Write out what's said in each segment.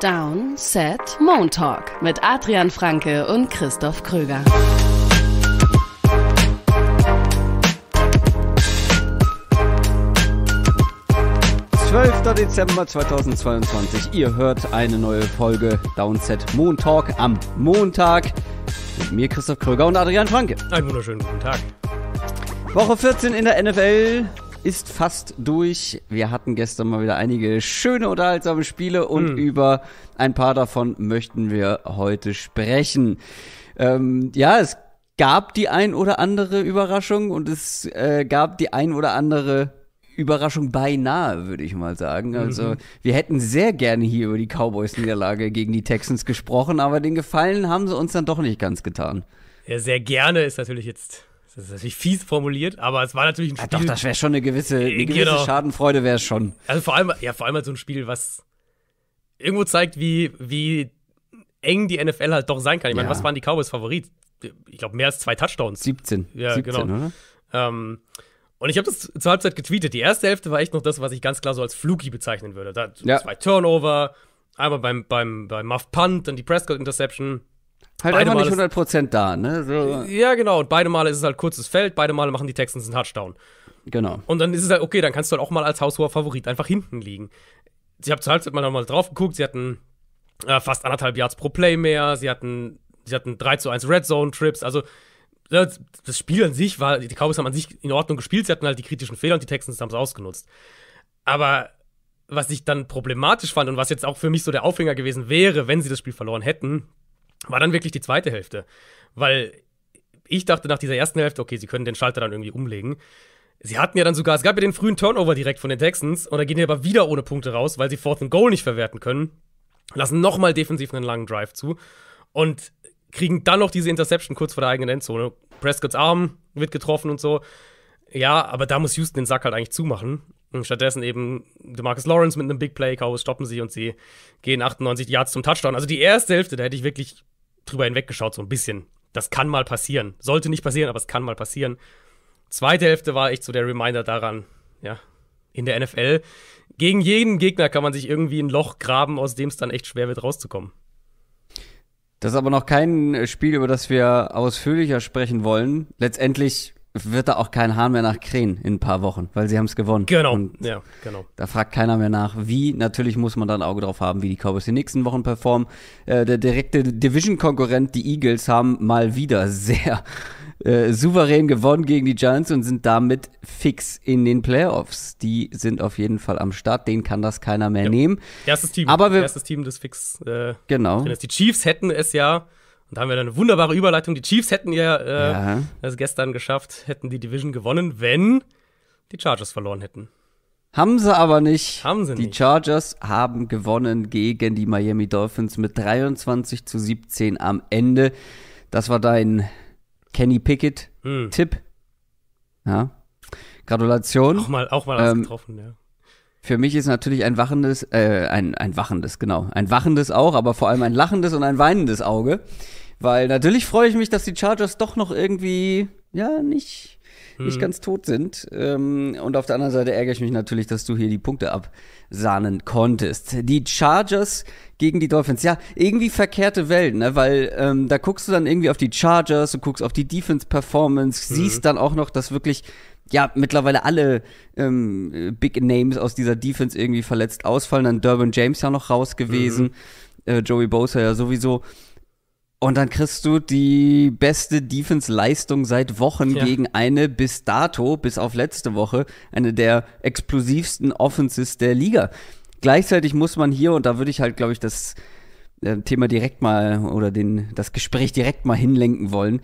Down, Set, Moon Talk mit Adrian Franke und Christoph Kröger. Dezember 2022. Ihr hört eine neue Folge Downset Moon Talk am Montag mit mir Christoph Kröger und Adrian Franke. Einen wunderschönen guten Tag. Woche 14 in der NFL ist fast durch. Wir hatten gestern mal wieder einige schöne, unterhaltsame Spiele und hm. über ein paar davon möchten wir heute sprechen. Ähm, ja, es gab die ein oder andere Überraschung und es äh, gab die ein oder andere Überraschung beinahe, würde ich mal sagen. Also mhm. wir hätten sehr gerne hier über die Cowboys-Niederlage gegen die Texans gesprochen, aber den Gefallen haben sie uns dann doch nicht ganz getan. Ja, sehr gerne ist natürlich jetzt das ist natürlich fies formuliert, aber es war natürlich ein Spiel. Ja, doch, das wäre schon eine gewisse, eine genau. gewisse genau. Schadenfreude, wäre es schon. Also vor allem, ja, vor allem halt so ein Spiel, was irgendwo zeigt, wie, wie eng die NFL halt doch sein kann. Ich meine, ja. was waren die Cowboys Favorit? Ich glaube, mehr als zwei Touchdowns. 17. Ja, 17, genau. Ähm, und ich habe das zur Halbzeit getweetet. Die erste Hälfte war echt noch das, was ich ganz klar so als Fluky bezeichnen würde. Da ja. zwei Turnover, einmal beim, beim, beim Muff Punt, dann die Prescott Interception. Halt beide einfach Male nicht 100% da, ne? So. Ja, genau. Und beide Male ist es halt kurzes Feld, beide Male machen die Texans einen Touchdown. Genau. Und dann ist es halt, okay, dann kannst du halt auch mal als haushoher Favorit einfach hinten liegen. Sie haben zur Halbzeit mal, mal drauf geguckt, sie hatten äh, fast anderthalb Yards pro Play mehr, sie hatten, sie hatten 3 zu 1 Red Zone Trips, also das Spiel an sich war, die Cowboys haben an sich in Ordnung gespielt, sie hatten halt die kritischen Fehler und die Texans haben es ausgenutzt. Aber was ich dann problematisch fand und was jetzt auch für mich so der Aufhänger gewesen wäre, wenn sie das Spiel verloren hätten, war dann wirklich die zweite Hälfte. Weil ich dachte nach dieser ersten Hälfte, okay, sie können den Schalter dann irgendwie umlegen. Sie hatten ja dann sogar, es gab ja den frühen Turnover direkt von den Texans und da gehen die aber wieder ohne Punkte raus, weil sie Fourth and Goal nicht verwerten können. Lassen nochmal defensiv einen langen Drive zu und kriegen dann noch diese Interception kurz vor der eigenen Endzone. Prescott's Arm wird getroffen und so. Ja, aber da muss Houston den Sack halt eigentlich zumachen. Und stattdessen eben DeMarcus Lawrence mit einem Big Play, Cowboys stoppen sie und sie gehen 98 Yards zum Touchdown. Also die erste Hälfte, da hätte ich wirklich drüber hinweggeschaut, so ein bisschen. Das kann mal passieren. Sollte nicht passieren, aber es kann mal passieren. Zweite Hälfte war echt so der Reminder daran, ja, in der NFL. Gegen jeden Gegner kann man sich irgendwie ein Loch graben, aus dem es dann echt schwer wird, rauszukommen. Das ist aber noch kein äh, Spiel, über das wir ausführlicher sprechen wollen. Letztendlich wird da auch kein Hahn mehr nach krähen in ein paar Wochen, weil sie haben es gewonnen. Genau. Und ja, genau. Da fragt keiner mehr nach, wie. Natürlich muss man da ein Auge drauf haben, wie die Cowboys die nächsten Wochen performen. Äh, der direkte Division-Konkurrent, die Eagles, haben mal wieder sehr äh, souverän gewonnen gegen die Giants und sind damit fix in den Playoffs. Die sind auf jeden Fall am Start, Den kann das keiner mehr ja. nehmen. Erstes Team, Aber wir, erstes Team des Fix. Äh, genau. Die Chiefs hätten es ja und da haben wir dann eine wunderbare Überleitung. Die Chiefs hätten ja, äh, ja. das gestern geschafft, hätten die Division gewonnen, wenn die Chargers verloren hätten. Haben sie aber nicht. Haben sie nicht. Die Chargers haben gewonnen gegen die Miami Dolphins mit 23 zu 17 am Ende. Das war dein Kenny Pickett-Tipp. Hm. Ja. Gratulation. Auch mal, auch mal ähm, getroffen, ja. Für mich ist natürlich ein wachendes, äh, ein, ein wachendes, genau. Ein wachendes auch, aber vor allem ein lachendes und ein weinendes Auge. Weil natürlich freue ich mich, dass die Chargers doch noch irgendwie, ja, nicht, hm. nicht ganz tot sind. Ähm, und auf der anderen Seite ärgere ich mich natürlich, dass du hier die Punkte absahnen konntest. Die Chargers gegen die Dolphins. Ja, irgendwie verkehrte Welt, ne? Weil ähm, da guckst du dann irgendwie auf die Chargers, du guckst auf die Defense-Performance, hm. siehst dann auch noch, dass wirklich ja, mittlerweile alle ähm, Big Names aus dieser Defense irgendwie verletzt ausfallen. Dann Durbin James ja noch raus gewesen, mhm. äh, Joey Bosa ja sowieso. Und dann kriegst du die beste Defense-Leistung seit Wochen ja. gegen eine bis dato, bis auf letzte Woche, eine der explosivsten Offenses der Liga. Gleichzeitig muss man hier, und da würde ich halt, glaube ich, das äh, Thema direkt mal oder den, das Gespräch direkt mal hinlenken wollen,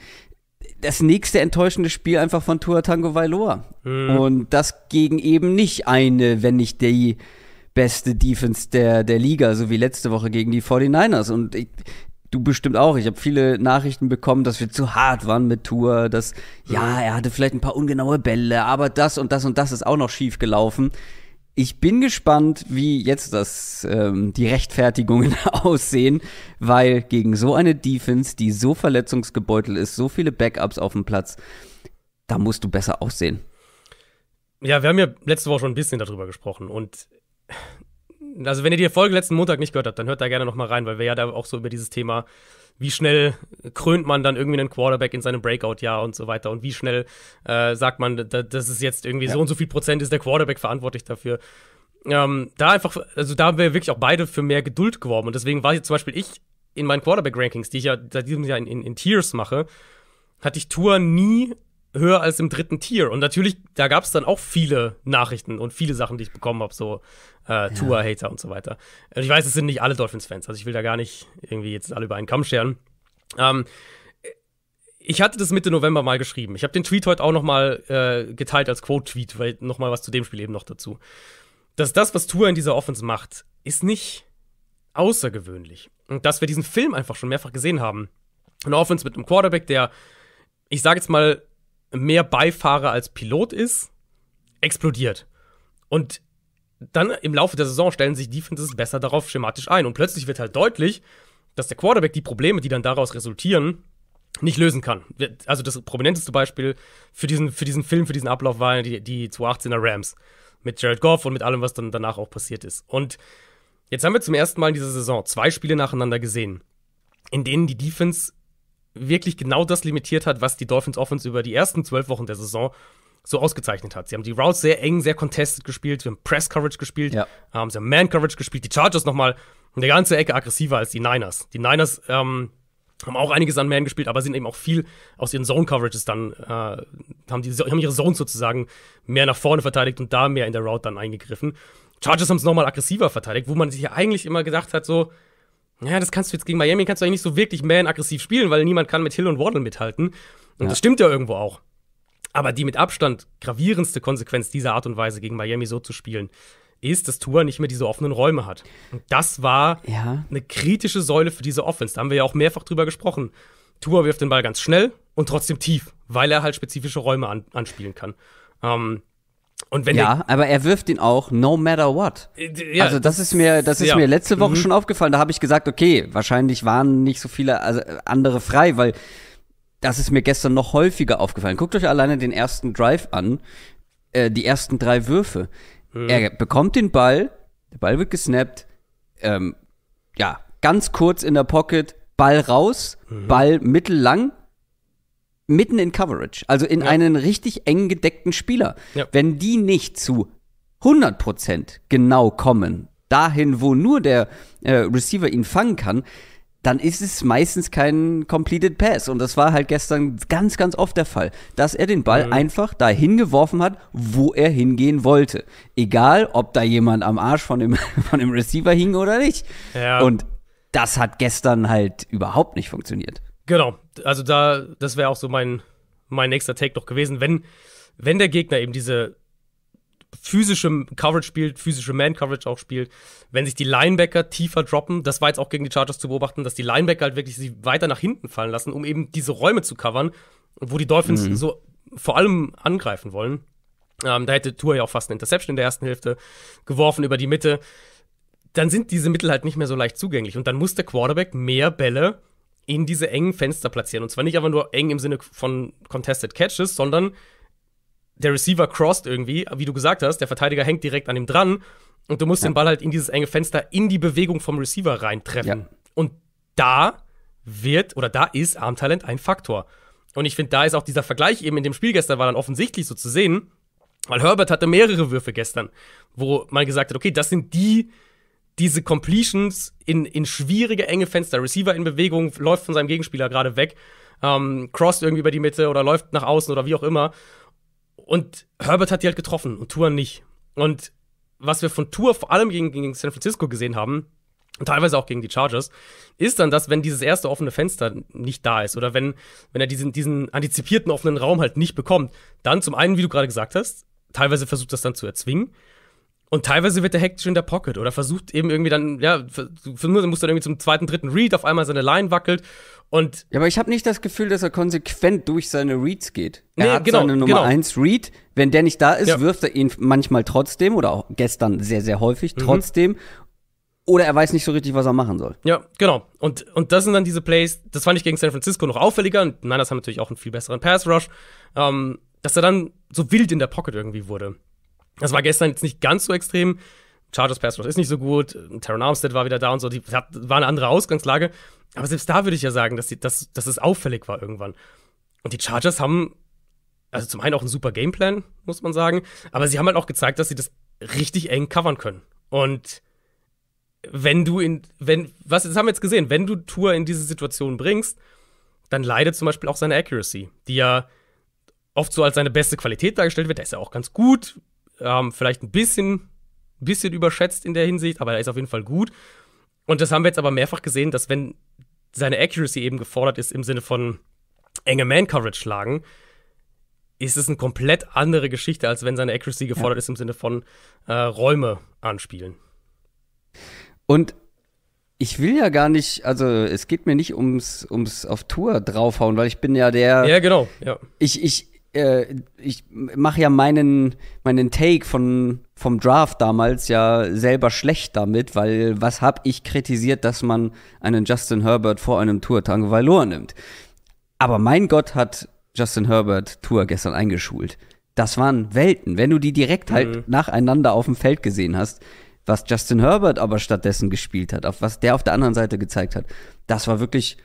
das nächste enttäuschende Spiel einfach von Tua Tango Vailoa. Mhm. Und das gegen eben nicht eine, wenn nicht die beste Defense der, der Liga, so wie letzte Woche gegen die 49ers. Und ich, du bestimmt auch. Ich habe viele Nachrichten bekommen, dass wir zu hart waren mit Tour, dass ja, mhm. er hatte vielleicht ein paar ungenaue Bälle, aber das und das und das ist auch noch schief gelaufen. Ich bin gespannt, wie jetzt das ähm, die Rechtfertigungen aussehen, weil gegen so eine Defense, die so verletzungsgebeutelt ist, so viele Backups auf dem Platz, da musst du besser aussehen. Ja, wir haben ja letzte Woche schon ein bisschen darüber gesprochen und also wenn ihr die Folge letzten Montag nicht gehört habt, dann hört da gerne nochmal rein, weil wir ja da auch so über dieses Thema, wie schnell krönt man dann irgendwie einen Quarterback in seinem Breakout-Jahr und so weiter und wie schnell äh, sagt man, dass es jetzt irgendwie ja. so und so viel Prozent ist der Quarterback verantwortlich dafür. Ähm, da einfach, also da haben wir wirklich auch beide für mehr Geduld geworben und deswegen war jetzt zum Beispiel ich in meinen Quarterback-Rankings, die ich ja seit diesem Jahr in, in, in Tiers mache, hatte ich Tour nie höher als im dritten Tier. Und natürlich, da gab es dann auch viele Nachrichten und viele Sachen, die ich bekommen habe, so äh, Tour-Hater und so weiter. Und also ich weiß, es sind nicht alle Dolphins-Fans, also ich will da gar nicht irgendwie jetzt alle über einen Kamm scheren. Ähm, ich hatte das Mitte November mal geschrieben. Ich habe den Tweet heute auch noch mal äh, geteilt als Quote-Tweet, weil noch mal was zu dem Spiel eben noch dazu. Dass das, was Tour in dieser Offense macht, ist nicht außergewöhnlich. Und dass wir diesen Film einfach schon mehrfach gesehen haben. Eine Offense mit einem Quarterback, der, ich sage jetzt mal, mehr Beifahrer als Pilot ist, explodiert. Und dann im Laufe der Saison stellen sich Defenses besser darauf schematisch ein. Und plötzlich wird halt deutlich, dass der Quarterback die Probleme, die dann daraus resultieren, nicht lösen kann. Also das prominenteste Beispiel für diesen, für diesen Film, für diesen Ablauf waren die, die 2018er Rams mit Jared Goff und mit allem, was dann danach auch passiert ist. Und jetzt haben wir zum ersten Mal in dieser Saison zwei Spiele nacheinander gesehen, in denen die Defense wirklich genau das limitiert hat, was die Dolphins Offense über die ersten zwölf Wochen der Saison so ausgezeichnet hat. Sie haben die Routes sehr eng, sehr contested gespielt, sie haben Press Coverage gespielt, ja. ähm, sie haben Man Coverage gespielt, die Chargers nochmal eine ganze Ecke aggressiver als die Niners. Die Niners ähm, haben auch einiges an Man gespielt, aber sind eben auch viel aus ihren Zone Coverages dann, äh, haben, die, haben ihre Zones sozusagen mehr nach vorne verteidigt und da mehr in der Route dann eingegriffen. Chargers haben es nochmal aggressiver verteidigt, wo man sich ja eigentlich immer gedacht hat, so, ja, das kannst du jetzt gegen Miami kannst du eigentlich nicht so wirklich man-aggressiv spielen, weil niemand kann mit Hill und Waddle mithalten. Und ja. das stimmt ja irgendwo auch. Aber die mit Abstand gravierendste Konsequenz dieser Art und Weise, gegen Miami so zu spielen, ist, dass Tua nicht mehr diese offenen Räume hat. Und das war ja. eine kritische Säule für diese Offense. Da haben wir ja auch mehrfach drüber gesprochen. Tua wirft den Ball ganz schnell und trotzdem tief, weil er halt spezifische Räume an anspielen kann. Ähm, und wenn ja, der, aber er wirft ihn auch, no matter what. Äh, ja, also das ist mir, das ist ja. mir letzte Woche mhm. schon aufgefallen. Da habe ich gesagt, okay, wahrscheinlich waren nicht so viele also äh, andere frei, weil das ist mir gestern noch häufiger aufgefallen. Guckt euch alleine den ersten Drive an, äh, die ersten drei Würfe. Mhm. Er bekommt den Ball, der Ball wird gesnappt, ähm, ja, ganz kurz in der Pocket, Ball raus, mhm. Ball mittellang, mitten in Coverage, also in ja. einen richtig eng gedeckten Spieler. Ja. Wenn die nicht zu 100% genau kommen, dahin, wo nur der äh, Receiver ihn fangen kann, dann ist es meistens kein completed Pass. Und das war halt gestern ganz, ganz oft der Fall, dass er den Ball mhm. einfach dahin geworfen hat, wo er hingehen wollte. Egal, ob da jemand am Arsch von dem, von dem Receiver hing oder nicht. Ja. Und das hat gestern halt überhaupt nicht funktioniert. Genau, also da, das wäre auch so mein, mein nächster Take noch gewesen, wenn, wenn der Gegner eben diese physische Coverage spielt, physische Man-Coverage auch spielt, wenn sich die Linebacker tiefer droppen, das war jetzt auch gegen die Chargers zu beobachten, dass die Linebacker halt wirklich sie weiter nach hinten fallen lassen, um eben diese Räume zu covern, wo die Dolphins mhm. so vor allem angreifen wollen. Ähm, da hätte Tour ja auch fast eine Interception in der ersten Hälfte geworfen über die Mitte. Dann sind diese Mittel halt nicht mehr so leicht zugänglich und dann muss der Quarterback mehr Bälle in diese engen Fenster platzieren. Und zwar nicht einfach nur eng im Sinne von Contested Catches, sondern der Receiver crossed irgendwie, wie du gesagt hast, der Verteidiger hängt direkt an ihm dran und du musst ja. den Ball halt in dieses enge Fenster, in die Bewegung vom Receiver reintreffen. Ja. Und da wird oder da ist Armtalent ein Faktor. Und ich finde, da ist auch dieser Vergleich eben in dem Spiel gestern war dann offensichtlich so zu sehen, weil Herbert hatte mehrere Würfe gestern, wo man gesagt hat, okay, das sind die diese Completions in, in schwierige, enge Fenster. Receiver in Bewegung, läuft von seinem Gegenspieler gerade weg, ähm, cross irgendwie über die Mitte oder läuft nach außen oder wie auch immer. Und Herbert hat die halt getroffen und Tour nicht. Und was wir von Tour vor allem gegen, gegen San Francisco gesehen haben, und teilweise auch gegen die Chargers, ist dann das, wenn dieses erste offene Fenster nicht da ist oder wenn, wenn er diesen, diesen antizipierten offenen Raum halt nicht bekommt, dann zum einen, wie du gerade gesagt hast, teilweise versucht das dann zu erzwingen und teilweise wird er hektisch in der Pocket oder versucht eben irgendwie dann, ja, muss dann irgendwie zum zweiten, dritten Read auf einmal seine Line wackelt und. Ja, aber ich habe nicht das Gefühl, dass er konsequent durch seine Reads geht. Er nee, hat genau, seine Nummer 1 genau. Read. Wenn der nicht da ist, ja. wirft er ihn manchmal trotzdem oder auch gestern sehr, sehr häufig mhm. trotzdem. Oder er weiß nicht so richtig, was er machen soll. Ja, genau. Und, und das sind dann diese Plays, das fand ich gegen San Francisco noch auffälliger. Und nein, das haben natürlich auch einen viel besseren Pass-Rush. Ähm, dass er dann so wild in der Pocket irgendwie wurde. Das war gestern jetzt nicht ganz so extrem. Chargers Pass Rush ist nicht so gut. Terran Armstead war wieder da und so. Die hat, war eine andere Ausgangslage. Aber selbst da würde ich ja sagen, dass, die, dass, dass es auffällig war irgendwann. Und die Chargers haben, also zum einen auch einen super Gameplan, muss man sagen. Aber sie haben halt auch gezeigt, dass sie das richtig eng covern können. Und wenn du in, wenn, was, das haben wir jetzt gesehen, wenn du Tour in diese Situation bringst, dann leidet zum Beispiel auch seine Accuracy, die ja oft so als seine beste Qualität dargestellt wird. Der ist ja auch ganz gut, ähm, vielleicht ein bisschen, bisschen überschätzt in der Hinsicht, aber er ist auf jeden Fall gut. Und das haben wir jetzt aber mehrfach gesehen, dass wenn seine Accuracy eben gefordert ist im Sinne von enge Man-Coverage schlagen, ist es eine komplett andere Geschichte, als wenn seine Accuracy gefordert ja. ist im Sinne von äh, Räume anspielen. Und ich will ja gar nicht, also es geht mir nicht ums, ums auf Tour draufhauen, weil ich bin ja der. Ja, genau, ja. Ich, ich, äh, ich mache ja meinen, meinen Take von, vom Draft damals ja selber schlecht damit, weil was habe ich kritisiert, dass man einen Justin Herbert vor einem Tour Tango Valor nimmt? Aber mein Gott hat Justin Herbert Tour gestern eingeschult. Das waren Welten. Wenn du die direkt halt mhm. nacheinander auf dem Feld gesehen hast, was Justin Herbert aber stattdessen gespielt hat, auf was der auf der anderen Seite gezeigt hat, das war wirklich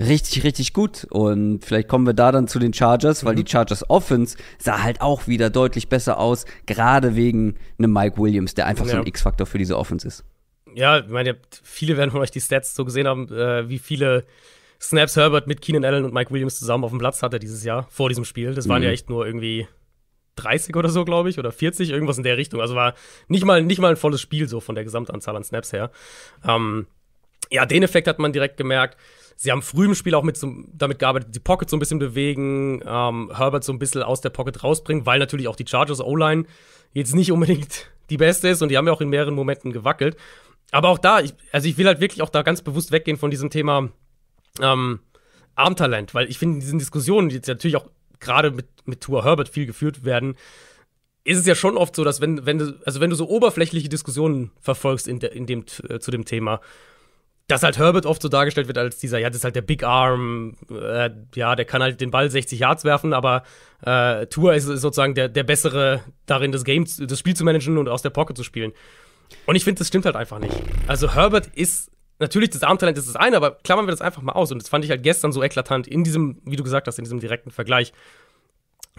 richtig, richtig gut. Und vielleicht kommen wir da dann zu den Chargers, weil mhm. die Chargers Offense sah halt auch wieder deutlich besser aus, gerade wegen einem Mike Williams, der einfach ja. so ein X-Faktor für diese Offense ist. Ja, ich meine, viele werden von euch die Stats so gesehen haben, äh, wie viele Snaps Herbert mit Keenan Allen und Mike Williams zusammen auf dem Platz hatte dieses Jahr, vor diesem Spiel. Das waren mhm. ja echt nur irgendwie 30 oder so, glaube ich, oder 40, irgendwas in der Richtung. Also war nicht mal, nicht mal ein volles Spiel so von der Gesamtanzahl an Snaps her. Ähm, ja, den Effekt hat man direkt gemerkt sie haben früh im Spiel auch mit so, damit gearbeitet, die Pocket so ein bisschen bewegen, ähm, Herbert so ein bisschen aus der Pocket rausbringen, weil natürlich auch die Chargers O-Line jetzt nicht unbedingt die beste ist und die haben ja auch in mehreren Momenten gewackelt. Aber auch da, ich, also ich will halt wirklich auch da ganz bewusst weggehen von diesem Thema ähm, Armtalent, weil ich finde, in diesen Diskussionen, die jetzt natürlich auch gerade mit, mit Tour Herbert viel geführt werden, ist es ja schon oft so, dass wenn, wenn du, also wenn du so oberflächliche Diskussionen verfolgst in, de, in dem, äh, zu dem Thema, dass halt Herbert oft so dargestellt wird als dieser, ja, das ist halt der Big Arm, äh, ja, der kann halt den Ball 60 Yards werfen, aber äh, Tour ist, ist, sozusagen der, der bessere darin, das Game, das Spiel zu managen und aus der Pocket zu spielen. Und ich finde, das stimmt halt einfach nicht. Also Herbert ist natürlich das Armtalent ist das eine, aber klammern wir das einfach mal aus. Und das fand ich halt gestern so eklatant in diesem, wie du gesagt hast, in diesem direkten Vergleich.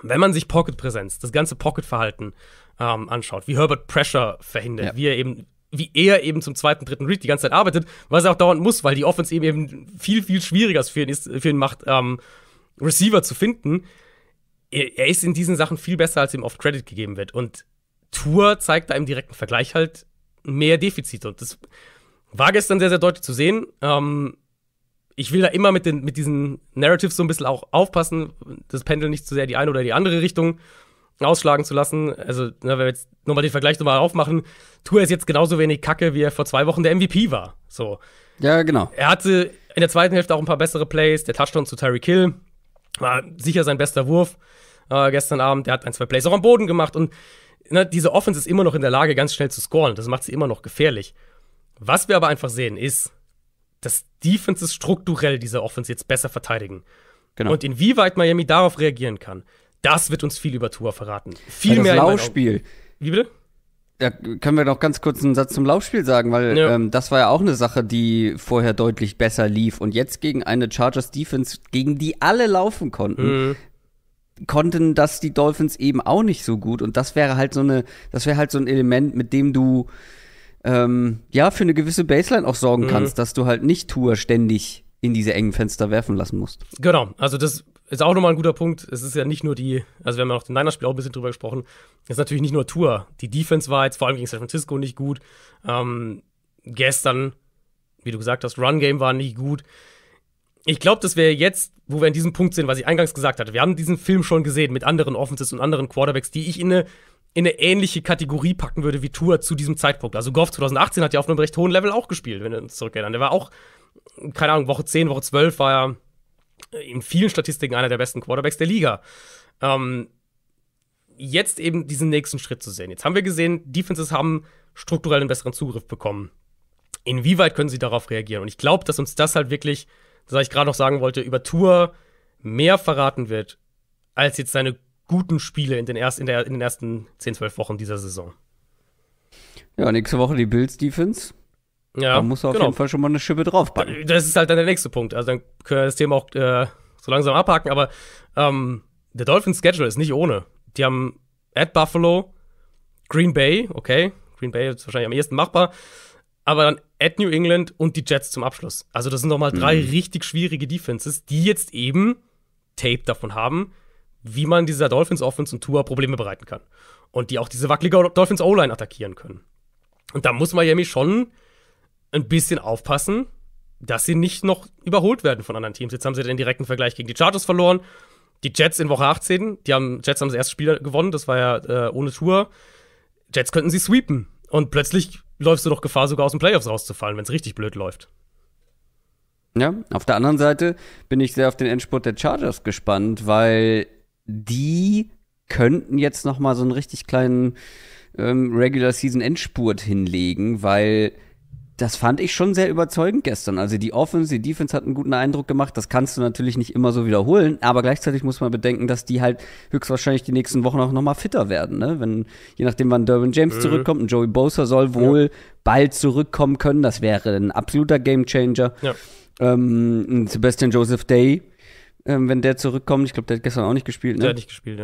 Wenn man sich Pocket-Präsenz, das ganze Pocket-Verhalten ähm, anschaut, wie Herbert Pressure verhindert, ja. wie er eben wie er eben zum zweiten, dritten Read die ganze Zeit arbeitet, was er auch dauernd muss, weil die Offense eben, eben viel, viel schwieriger für ihn, ist, für ihn macht, ähm, Receiver zu finden. Er, er, ist in diesen Sachen viel besser, als ihm oft Credit gegeben wird. Und Tour zeigt da im direkten Vergleich halt mehr Defizite. Und das war gestern sehr, sehr deutlich zu sehen. Ähm, ich will da immer mit, den, mit diesen Narratives so ein bisschen auch aufpassen, das Pendel nicht zu sehr die eine oder die andere Richtung ausschlagen zu lassen. Also, ne, wenn wir jetzt nochmal den Vergleich nochmal aufmachen, Tour ist jetzt genauso wenig Kacke, wie er vor zwei Wochen der MVP war. So. Ja, genau. Er hatte in der zweiten Hälfte auch ein paar bessere Plays. Der Touchdown zu Tyreek Hill war sicher sein bester Wurf äh, gestern Abend. Er hat ein, zwei Plays auch am Boden gemacht. Und ne, diese Offense ist immer noch in der Lage, ganz schnell zu scoren. Das macht sie immer noch gefährlich. Was wir aber einfach sehen, ist, dass Defenses strukturell diese Offense jetzt besser verteidigen. Genau. Und inwieweit Miami darauf reagieren kann. Das wird uns viel über Tour verraten. Viel das mehr. Das Laufspiel. Wie bitte? Da können wir noch ganz kurz einen Satz zum Laufspiel sagen, weil ja. ähm, das war ja auch eine Sache, die vorher deutlich besser lief. Und jetzt gegen eine Chargers Defense, gegen die alle laufen konnten, mhm. konnten das die Dolphins eben auch nicht so gut. Und das wäre halt so eine, das wäre halt so ein Element, mit dem du ähm, ja für eine gewisse Baseline auch sorgen mhm. kannst, dass du halt nicht Tour ständig in diese engen Fenster werfen lassen musst. Genau, also das ist auch nochmal ein guter Punkt. Es ist ja nicht nur die, also wir haben ja auch den Niners-Spiel auch ein bisschen drüber gesprochen. Es ist natürlich nicht nur Tour. Die Defense war jetzt vor allem gegen San Francisco nicht gut. Ähm, gestern, wie du gesagt hast, Run-Game war nicht gut. Ich glaube, dass wir jetzt, wo wir an diesem Punkt sind, was ich eingangs gesagt hatte, wir haben diesen Film schon gesehen mit anderen Offenses und anderen Quarterbacks, die ich in eine, in eine ähnliche Kategorie packen würde wie Tour zu diesem Zeitpunkt. Also Goff 2018 hat ja auf einem recht hohen Level auch gespielt, wenn wir uns zurückerinnern. Der war auch, keine Ahnung, Woche 10, Woche 12 war er äh, in vielen Statistiken einer der besten Quarterbacks der Liga. Ähm, jetzt eben diesen nächsten Schritt zu sehen. Jetzt haben wir gesehen, Defenses haben strukturell einen besseren Zugriff bekommen. Inwieweit können sie darauf reagieren? Und ich glaube, dass uns das halt wirklich, das ich gerade noch sagen wollte, über Tour mehr verraten wird, als jetzt seine guten Spiele in den, erst, in der, in den ersten 10, 12 Wochen dieser Saison. Ja, nächste Woche die Bills Defense. Ja, da musst du auf genau. jeden Fall schon mal eine Schippe draufpacken. Das ist halt dann der nächste Punkt. Also dann können wir das Thema auch äh, so langsam abhaken, aber ähm, der Dolphins Schedule ist nicht ohne. Die haben at Buffalo, Green Bay, okay, Green Bay ist wahrscheinlich am ehesten machbar, aber dann at New England und die Jets zum Abschluss. Also das sind nochmal drei mhm. richtig schwierige Defenses, die jetzt eben Tape davon haben, wie man dieser Dolphins Offense und Tour Probleme bereiten kann. Und die auch diese wackelige Dolphins O-Line attackieren können. Und da muss Miami schon ein bisschen aufpassen, dass sie nicht noch überholt werden von anderen Teams. Jetzt haben sie den direkten Vergleich gegen die Chargers verloren. Die Jets in Woche 18, die haben, Jets haben das erste Spiel gewonnen, das war ja äh, ohne Tour. Jets könnten sie sweepen. Und plötzlich läufst du doch Gefahr, sogar aus den Playoffs rauszufallen, wenn es richtig blöd läuft. Ja, auf der anderen Seite bin ich sehr auf den Endspurt der Chargers gespannt, weil die könnten jetzt noch mal so einen richtig kleinen ähm, Regular Season Endspurt hinlegen, weil das fand ich schon sehr überzeugend gestern. Also die Offense, die Defense hat einen guten Eindruck gemacht. Das kannst du natürlich nicht immer so wiederholen, aber gleichzeitig muss man bedenken, dass die halt höchstwahrscheinlich die nächsten Wochen auch nochmal fitter werden. Ne? Wenn, je nachdem, wann Durbin James äh. zurückkommt, und Joey Bosa soll wohl ja. bald zurückkommen können. Das wäre ein absoluter Gamechanger. Ja. Ähm, Sebastian Joseph Day, ähm, wenn der zurückkommt, ich glaube, der hat gestern auch nicht gespielt. Ne? Der hat nicht gespielt,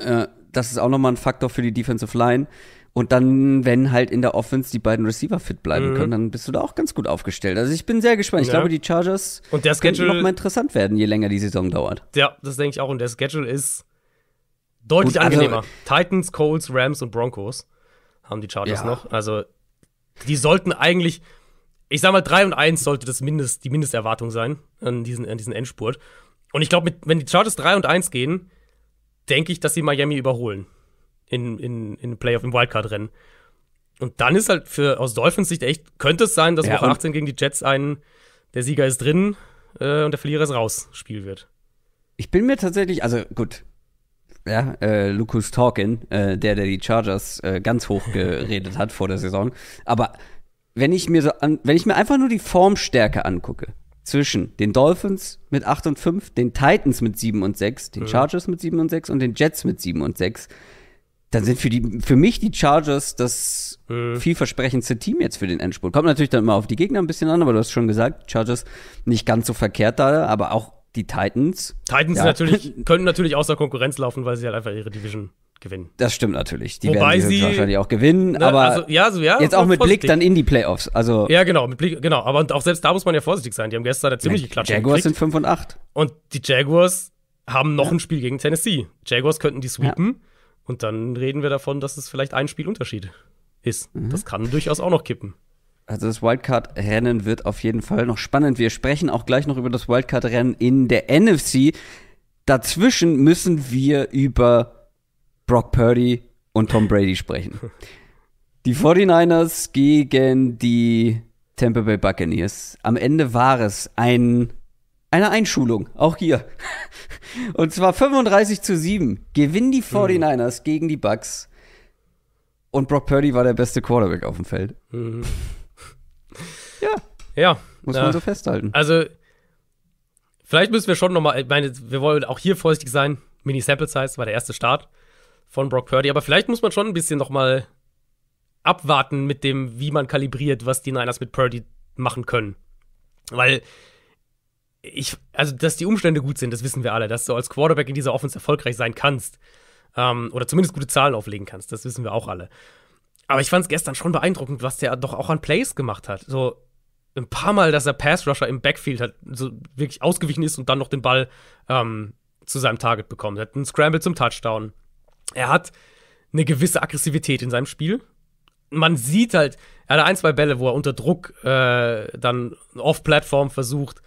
ja. Äh, das ist auch nochmal ein Faktor für die Defensive Line. Und dann, wenn halt in der Offense die beiden Receiver fit bleiben mhm. können, dann bist du da auch ganz gut aufgestellt. Also ich bin sehr gespannt. Ich ja. glaube, die Chargers und der Schedule, könnten noch mal interessant werden, je länger die Saison dauert. Ja, das denke ich auch. Und der Schedule ist deutlich gut, also angenehmer. Also, Titans, Colts, Rams und Broncos haben die Chargers ja. noch. Also die sollten eigentlich, ich sag mal, 3 und 1 sollte das Mindest, die Mindesterwartung sein an diesen, an diesen Endspurt. Und ich glaube, wenn die Chargers 3 und 1 gehen, denke ich, dass sie Miami überholen in, in, in Playoff, im Wildcard-Rennen. Und dann ist halt für aus Dolphins Sicht echt, könnte es sein, dass ja, Woche 18 gegen die Jets ein, der Sieger ist drin äh, und der Verlierer ist raus, Spiel wird. Ich bin mir tatsächlich, also gut, ja, äh, Lucas Talkin, äh, der, der die Chargers äh, ganz hoch geredet hat vor der Saison. Aber wenn ich mir so an, wenn ich mir einfach nur die Formstärke angucke, zwischen den Dolphins mit 8 und 5, den Titans mit 7 und 6, den mhm. Chargers mit 7 und 6 und den Jets mit 7 und 6, dann sind für, die, für mich die Chargers das äh. vielversprechendste Team jetzt für den Endspurt. Kommt natürlich dann immer auf die Gegner ein bisschen an, aber du hast schon gesagt, Chargers nicht ganz so verkehrt da, aber auch die Titans. Titans ja. natürlich, könnten natürlich außer Konkurrenz laufen, weil sie halt einfach ihre Division gewinnen. Das stimmt natürlich. Die Wobei werden sie wahrscheinlich auch gewinnen, ne, aber also, ja, so, ja, jetzt auch mit vorsichtig. Blick dann in die Playoffs. Also ja, genau, mit Blick, genau. Aber auch selbst da muss man ja vorsichtig sein. Die haben gestern eine ziemliche Klatsche Jaguars gekriegt. sind 5 und 8. Und die Jaguars haben noch ja. ein Spiel gegen Tennessee. Jaguars könnten die sweepen. Und dann reden wir davon, dass es vielleicht ein Spielunterschied ist. Mhm. Das kann durchaus auch noch kippen. Also das Wildcard-Rennen wird auf jeden Fall noch spannend. Wir sprechen auch gleich noch über das Wildcard-Rennen in der NFC. Dazwischen müssen wir über Brock Purdy und Tom Brady sprechen. Die 49ers gegen die Tampa Bay Buccaneers. Am Ende war es ein eine Einschulung, auch hier. Und zwar 35 zu 7 gewinnen die 49ers hm. mhm. gegen die Bucks. Und Brock Purdy war der beste Quarterback auf dem Feld. Mhm. Ja. Ja. Muss äh, man so festhalten. Also, vielleicht müssen wir schon nochmal, ich meine, wir wollen auch hier vorsichtig sein. Mini Sample Size war der erste Start von Brock Purdy. Aber vielleicht muss man schon ein bisschen nochmal abwarten mit dem, wie man kalibriert, was die Niners mit Purdy machen können. Weil ich, also, dass die Umstände gut sind, das wissen wir alle, dass du als Quarterback in dieser Offense erfolgreich sein kannst. Ähm, oder zumindest gute Zahlen auflegen kannst, das wissen wir auch alle. Aber ich fand es gestern schon beeindruckend, was der doch auch an Plays gemacht hat. So ein paar Mal, dass er Pass-Rusher im Backfield hat, so wirklich ausgewichen ist und dann noch den Ball ähm, zu seinem Target bekommen. Er hat einen Scramble zum Touchdown. Er hat eine gewisse Aggressivität in seinem Spiel. Man sieht halt, er hat ein, zwei Bälle, wo er unter Druck äh, dann off-Plattform versucht,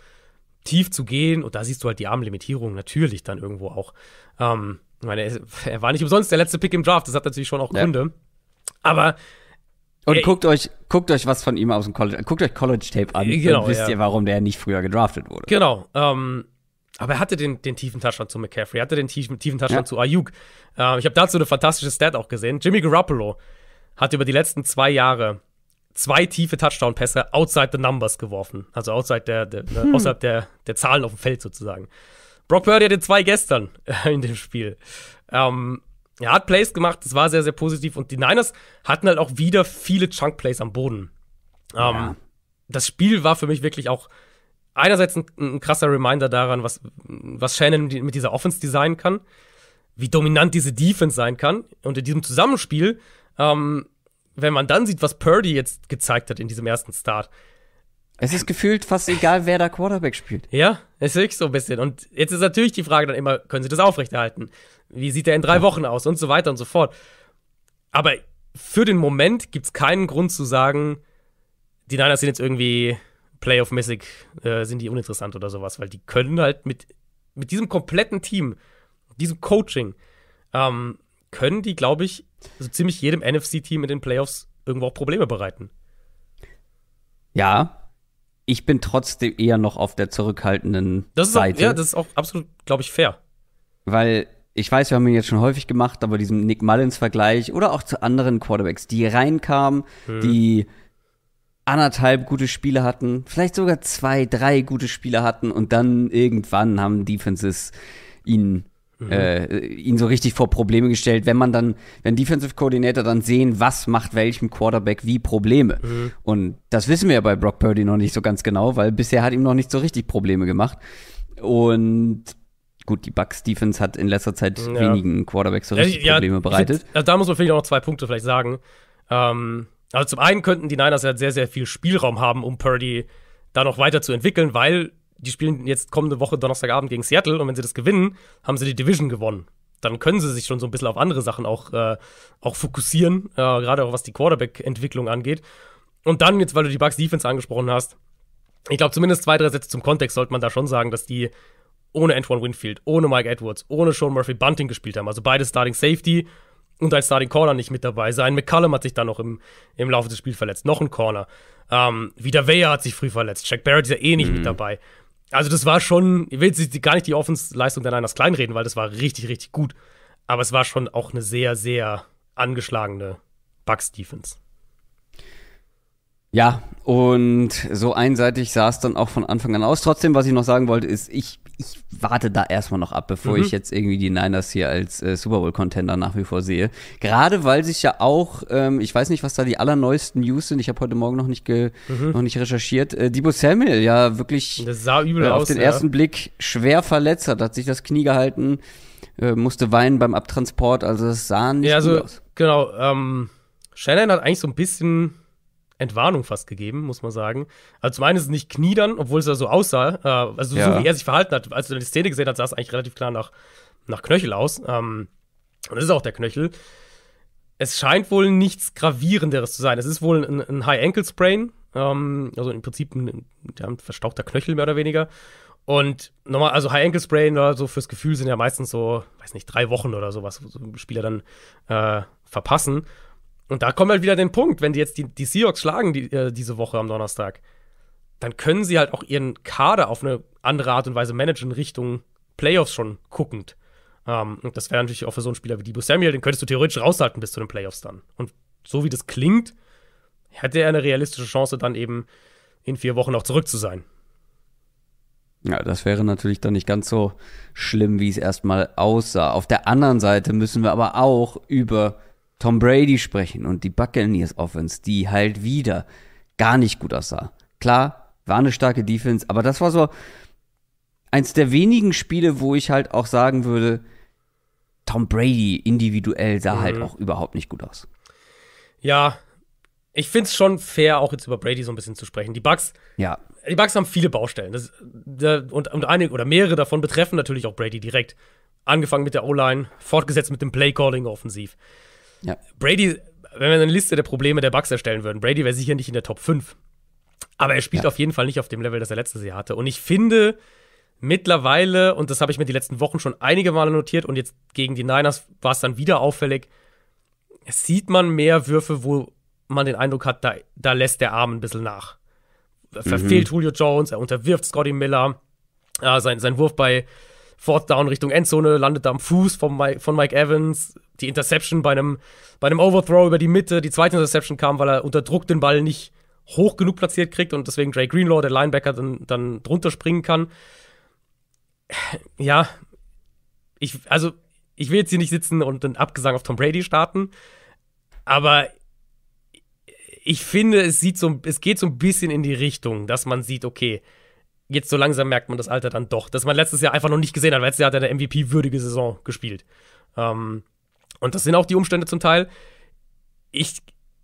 tief zu gehen. Und da siehst du halt die Armlimitierung natürlich dann irgendwo auch. Ähm, ich meine, er, war nicht umsonst der letzte Pick im Draft. Das hat natürlich schon auch Gründe. Ja. Aber und Ey. guckt euch, guckt euch was von ihm aus dem College, guckt euch College Tape an, äh, genau, wisst ja. ihr, warum der nicht früher gedraftet wurde. Genau. Ähm, aber er hatte den, den tiefen Touchdown zu McCaffrey, er hatte den tiefen, tiefen Touchdown ja. zu Ayuk. Ähm, ich habe dazu eine fantastische Stat auch gesehen. Jimmy Garoppolo hat über die letzten zwei Jahre zwei tiefe Touchdown-Pässe outside the numbers geworfen. Also outside der, der hm. außerhalb der, der Zahlen auf dem Feld sozusagen. Brock Purdy hatte zwei gestern äh, in dem Spiel. Ähm, er hat Plays gemacht, das war sehr, sehr positiv. Und die Niners hatten halt auch wieder viele Chunk-Plays am Boden. Ähm, ja. Ähm, das Spiel war für mich wirklich auch einerseits ein, ein, krasser Reminder daran, was, was Shannon mit dieser Offense designen kann, wie dominant diese Defense sein kann. Und in diesem Zusammenspiel ähm, wenn man dann sieht, was Purdy jetzt gezeigt hat in diesem ersten Start. Es ist gefühlt fast egal, wer da Quarterback spielt. Ja, ist wirklich so ein bisschen. Und jetzt ist natürlich die Frage dann immer, können sie das aufrechterhalten? Wie sieht er in drei Wochen aus? Und so weiter und so fort. Aber für den Moment gibt es keinen Grund zu sagen, die Niners sind jetzt irgendwie Playoff-mäßig, äh, sind die uninteressant oder sowas, weil die können halt mit, mit diesem kompletten Team, diesem Coaching, ähm, können die, glaube ich, so ziemlich jedem NFC-Team in den Playoffs irgendwo auch Probleme bereiten. Ja, ich bin trotzdem eher noch auf der zurückhaltenden das ist Seite. Auch, ja, das ist auch absolut, glaube ich, fair. Weil ich weiß, wir haben ihn jetzt schon häufig gemacht, aber diesem Nick Mullins-Vergleich oder auch zu anderen Quarterbacks, die reinkamen, hm. die anderthalb gute Spiele hatten, vielleicht sogar zwei, drei gute Spiele hatten und dann irgendwann haben Defenses ihn mhm. äh, ihn so richtig vor Probleme gestellt, wenn man dann, wenn Defensive Coordinator dann sehen, was macht welchem Quarterback wie Probleme. Mhm. Und das wissen wir ja bei Brock Purdy noch nicht so ganz genau, weil bisher hat ihm noch nicht so richtig Probleme gemacht. Und gut, die Bucks Defense hat in letzter Zeit ja. wenigen Quarterbacks so richtig ja, Probleme bereitet. also da muss man vielleicht auch noch zwei Punkte vielleicht sagen. Ähm, also zum einen könnten die Niners ja sehr, sehr viel Spielraum haben, um Purdy da noch weiter zu entwickeln, weil die spielen jetzt kommende Woche Donnerstagabend gegen Seattle und wenn sie das gewinnen, haben sie die Division gewonnen. Dann können sie sich schon so ein bisschen auf andere Sachen auch, äh, auch fokussieren, äh, gerade auch was die Quarterback-Entwicklung angeht. Und dann jetzt, weil du die Bucks Defense angesprochen hast, ich glaube zumindest zwei, drei Sätze zum Kontext sollte man da schon sagen, dass die ohne Antoine Winfield, ohne Mike Edwards, ohne Sean Murphy Bunting gespielt haben. Also beide Starting Safety und ein Starting Corner nicht mit dabei sein. McCallum hat sich dann noch im, im Laufe des Spiels verletzt. Noch ein Corner. Ähm, wieder Weyer hat sich früh verletzt. Jack Barrett ist ja eh nicht mhm. mit dabei. Also, das war schon, ich will jetzt gar nicht die Offensleistung der Niners kleinreden, weil das war richtig, richtig gut. Aber es war schon auch eine sehr, sehr angeschlagene bugs defense Ja, und so einseitig sah es dann auch von Anfang an aus. Trotzdem, was ich noch sagen wollte, ist, ich, ich warte da erstmal noch ab, bevor mhm. ich jetzt irgendwie die Niners hier als äh, Super Bowl-Contender nach wie vor sehe. Gerade weil sich ja auch, ähm, ich weiß nicht, was da die allerneuesten News sind, ich habe heute Morgen noch nicht, ge mhm. noch nicht recherchiert, äh, Debo Samuel ja wirklich äh, auf aus, den ja. ersten Blick schwer verletzt hat, hat sich das Knie gehalten, äh, musste weinen beim Abtransport, also das sah nicht ja, also, aus. Genau, ähm, Shannon hat eigentlich so ein bisschen Entwarnung fast gegeben, muss man sagen. Also zum einen ist es nicht kniedern, obwohl es ja so aussah. Äh, also ja. so wie er sich verhalten hat, als du die Szene gesehen hast, sah es eigentlich relativ klar nach, nach Knöchel aus. Ähm, und das ist auch der Knöchel. Es scheint wohl nichts Gravierenderes zu sein. Es ist wohl ein, ein High Ankle Sprain. Ähm, also im Prinzip ein, ein verstauchter Knöchel mehr oder weniger. Und nochmal, also High Ankle Sprain oder ne, so fürs Gefühl sind ja meistens so, weiß nicht, drei Wochen oder sowas, so Spieler dann äh, verpassen. Und da kommt halt wieder den Punkt, wenn die jetzt die, die Seahawks schlagen die, äh, diese Woche am Donnerstag, dann können sie halt auch ihren Kader auf eine andere Art und Weise managen, Richtung Playoffs schon guckend. Ähm, und das wäre natürlich auch für so einen Spieler wie Debo Samuel, den könntest du theoretisch raushalten bis zu den Playoffs dann. Und so wie das klingt, hätte er eine realistische Chance, dann eben in vier Wochen auch zurück zu sein. Ja, das wäre natürlich dann nicht ganz so schlimm, wie es erstmal aussah. Auf der anderen Seite müssen wir aber auch über Tom Brady sprechen und die Buccaneers Offense, die halt wieder gar nicht gut aussah. Klar, war eine starke Defense, aber das war so eins der wenigen Spiele, wo ich halt auch sagen würde, Tom Brady individuell sah halt mhm. halt auch überhaupt nicht gut aus. Ja, ich finde es schon fair, auch jetzt über Brady so ein bisschen zu sprechen. Die Bugs, ja. die Bugs haben viele Baustellen. Das, und, und einige oder mehrere davon betreffen natürlich auch Brady direkt. Angefangen mit der O-Line, fortgesetzt mit dem Play-Calling offensiv. Ja. Brady, wenn wir eine Liste der Probleme der Bugs erstellen würden, Brady wäre sicher nicht in der Top 5. Aber er spielt ja. auf jeden Fall nicht auf dem Level, das er letztes Jahr hatte. Und ich finde mittlerweile, und das habe ich mir die letzten Wochen schon einige Male notiert, und jetzt gegen die Niners war es dann wieder auffällig, sieht man mehr Würfe, wo man den Eindruck hat, da, da lässt der Arm ein bisschen nach. Mhm. Verfehlt mhm. Julio Jones, er unterwirft Scotty Miller. Ja, äh, sein, sein Wurf bei, Fourth Down Richtung Endzone, landet am Fuß von Mike, von Mike Evans. Die Interception bei einem, bei einem Overthrow über die Mitte. Die zweite Interception kam, weil er unter Druck den Ball nicht hoch genug platziert kriegt und deswegen Drake Greenlaw, der Linebacker, dann, dann drunter springen kann. Ja, ich, also, ich will jetzt hier nicht sitzen und einen Abgesang auf Tom Brady starten, aber ich finde, es sieht so, es geht so ein bisschen in die Richtung, dass man sieht, okay, jetzt so langsam merkt man das Alter dann doch, dass man letztes Jahr einfach noch nicht gesehen hat. Letztes Jahr hat er eine MVP-würdige Saison gespielt. Ähm, und das sind auch die Umstände zum Teil. Ich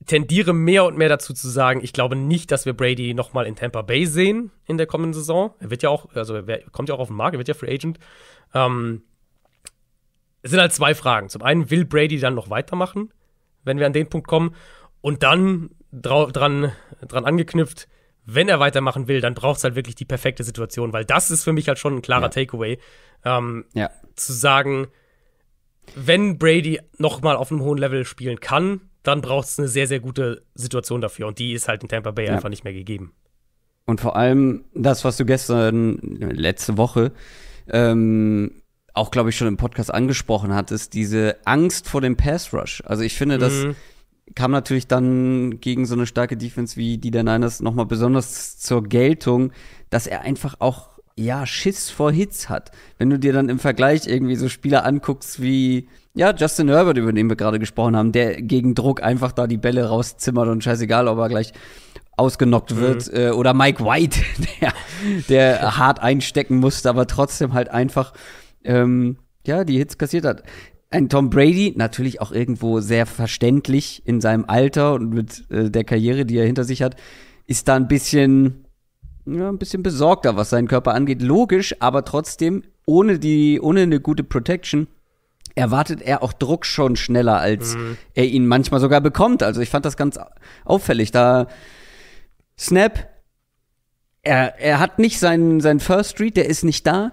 tendiere mehr und mehr dazu zu sagen, ich glaube nicht, dass wir Brady nochmal in Tampa Bay sehen in der kommenden Saison. Er wird ja auch, also er kommt ja auch auf den Markt, er wird ja Free Agent. Ähm, es sind halt zwei Fragen. Zum einen, will Brady dann noch weitermachen, wenn wir an den Punkt kommen? Und dann dran, dran angeknüpft, wenn er weitermachen will, dann braucht es halt wirklich die perfekte Situation, weil das ist für mich halt schon ein klarer ja. Takeaway. Ähm, ja. Zu sagen, wenn Brady nochmal auf einem hohen Level spielen kann, dann braucht es eine sehr, sehr gute Situation dafür. Und die ist halt in Tampa Bay ja. einfach nicht mehr gegeben. Und vor allem das, was du gestern, letzte Woche, ähm, auch, glaube ich, schon im Podcast angesprochen hattest, diese Angst vor dem Pass Rush. Also ich finde, mhm. dass kam natürlich dann gegen so eine starke Defense wie die der Niners nochmal besonders zur Geltung, dass er einfach auch ja Schiss vor Hits hat. Wenn du dir dann im Vergleich irgendwie so Spieler anguckst wie ja Justin Herbert, über den wir gerade gesprochen haben, der gegen Druck einfach da die Bälle rauszimmert und scheißegal, ob er gleich ausgenockt mhm. wird mhm. äh, oder Mike White, der, der hart einstecken musste, aber trotzdem halt einfach ähm, ja die Hits kassiert hat ein Tom Brady, natürlich auch irgendwo sehr verständlich in seinem Alter und mit äh, der Karriere, die er hinter sich hat, ist da ein bisschen, ja, ein bisschen besorgter, was seinen Körper angeht. Logisch, aber trotzdem, ohne die, ohne eine gute Protection erwartet er auch Druck schon schneller, als mhm. er ihn manchmal sogar bekommt. Also ich fand das ganz auffällig. Da Snap, er, er hat nicht seinen, seinen First Street, der ist nicht da.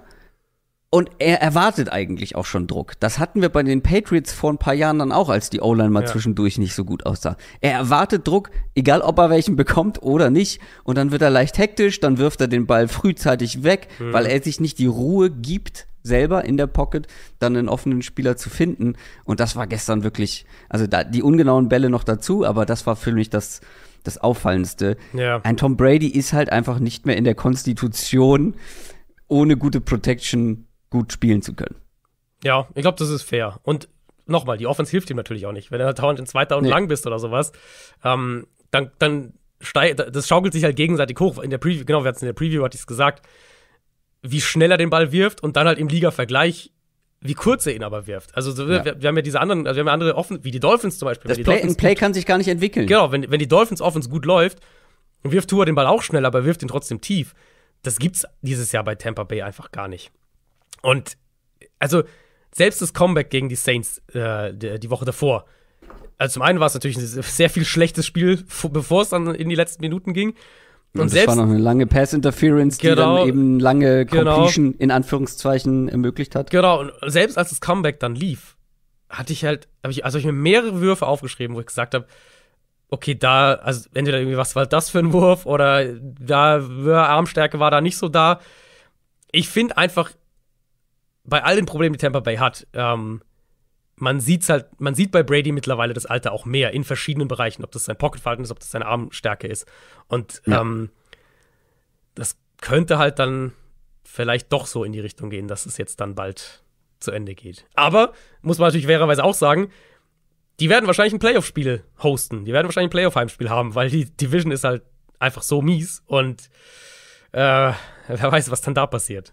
Und er erwartet eigentlich auch schon Druck. Das hatten wir bei den Patriots vor ein paar Jahren dann auch, als die O-Line mal ja. zwischendurch nicht so gut aussah. Er erwartet Druck, egal ob er welchen bekommt oder nicht. Und dann wird er leicht hektisch, dann wirft er den Ball frühzeitig weg, mhm. weil er sich nicht die Ruhe gibt, selber in der Pocket dann einen offenen Spieler zu finden. Und das war gestern wirklich, also da, die ungenauen Bälle noch dazu, aber das war für mich das, das Auffallendste. Ja. Ein Tom Brady ist halt einfach nicht mehr in der Konstitution, ohne gute Protection gut spielen zu können. Ja, ich glaube, das ist fair. Und nochmal, die Offense hilft ihm natürlich auch nicht. Wenn du halt dauernd in zweiter und nee. lang bist oder sowas, ähm, dann, dann steigt, das schaukelt sich halt gegenseitig hoch. In der Preview, genau, wir hatten es in der Preview, hatte ich es gesagt, wie schnell er den Ball wirft und dann halt im Liga-Vergleich, wie kurz er ihn aber wirft. Also so, ja. wir, wir, haben ja diese anderen, also wir haben ja andere offen, wie die Dolphins zum Beispiel. Das Play, ein Play gut, kann sich gar nicht entwickeln. Genau, wenn, wenn die Dolphins offens gut läuft, wirft Tua den Ball auch schnell, aber wirft ihn trotzdem tief. Das gibt's dieses Jahr bei Tampa Bay einfach gar nicht. Und also selbst das Comeback gegen die Saints äh, die Woche davor. Also zum einen war es natürlich ein sehr viel schlechtes Spiel, bevor es dann in die letzten Minuten ging. Und, und das war noch eine lange Pass-Interference, genau, die dann genau. eben lange genau. Completion genau, in Anführungszeichen ermöglicht hat. Genau, und selbst als das Comeback dann lief, hatte ich halt, hab ich, also ich mir mehrere Würfe aufgeschrieben, wo ich gesagt habe, okay, da, also entweder irgendwie, was war das für ein Wurf oder da, Armstärke war da nicht so da. Ich finde einfach, bei all den Problemen, die Tampa Bay hat, ähm, man sieht's halt, man sieht bei Brady mittlerweile das Alter auch mehr in verschiedenen Bereichen, ob das sein Pocketverhalten ist, ob das seine Armstärke ist. Und ja. ähm, das könnte halt dann vielleicht doch so in die Richtung gehen, dass es jetzt dann bald zu Ende geht. Aber muss man natürlich fairerweise auch sagen, die werden wahrscheinlich ein Playoff-Spiel hosten. Die werden wahrscheinlich ein Playoff-Heimspiel haben, weil die Division ist halt einfach so mies und äh, wer weiß, was dann da passiert.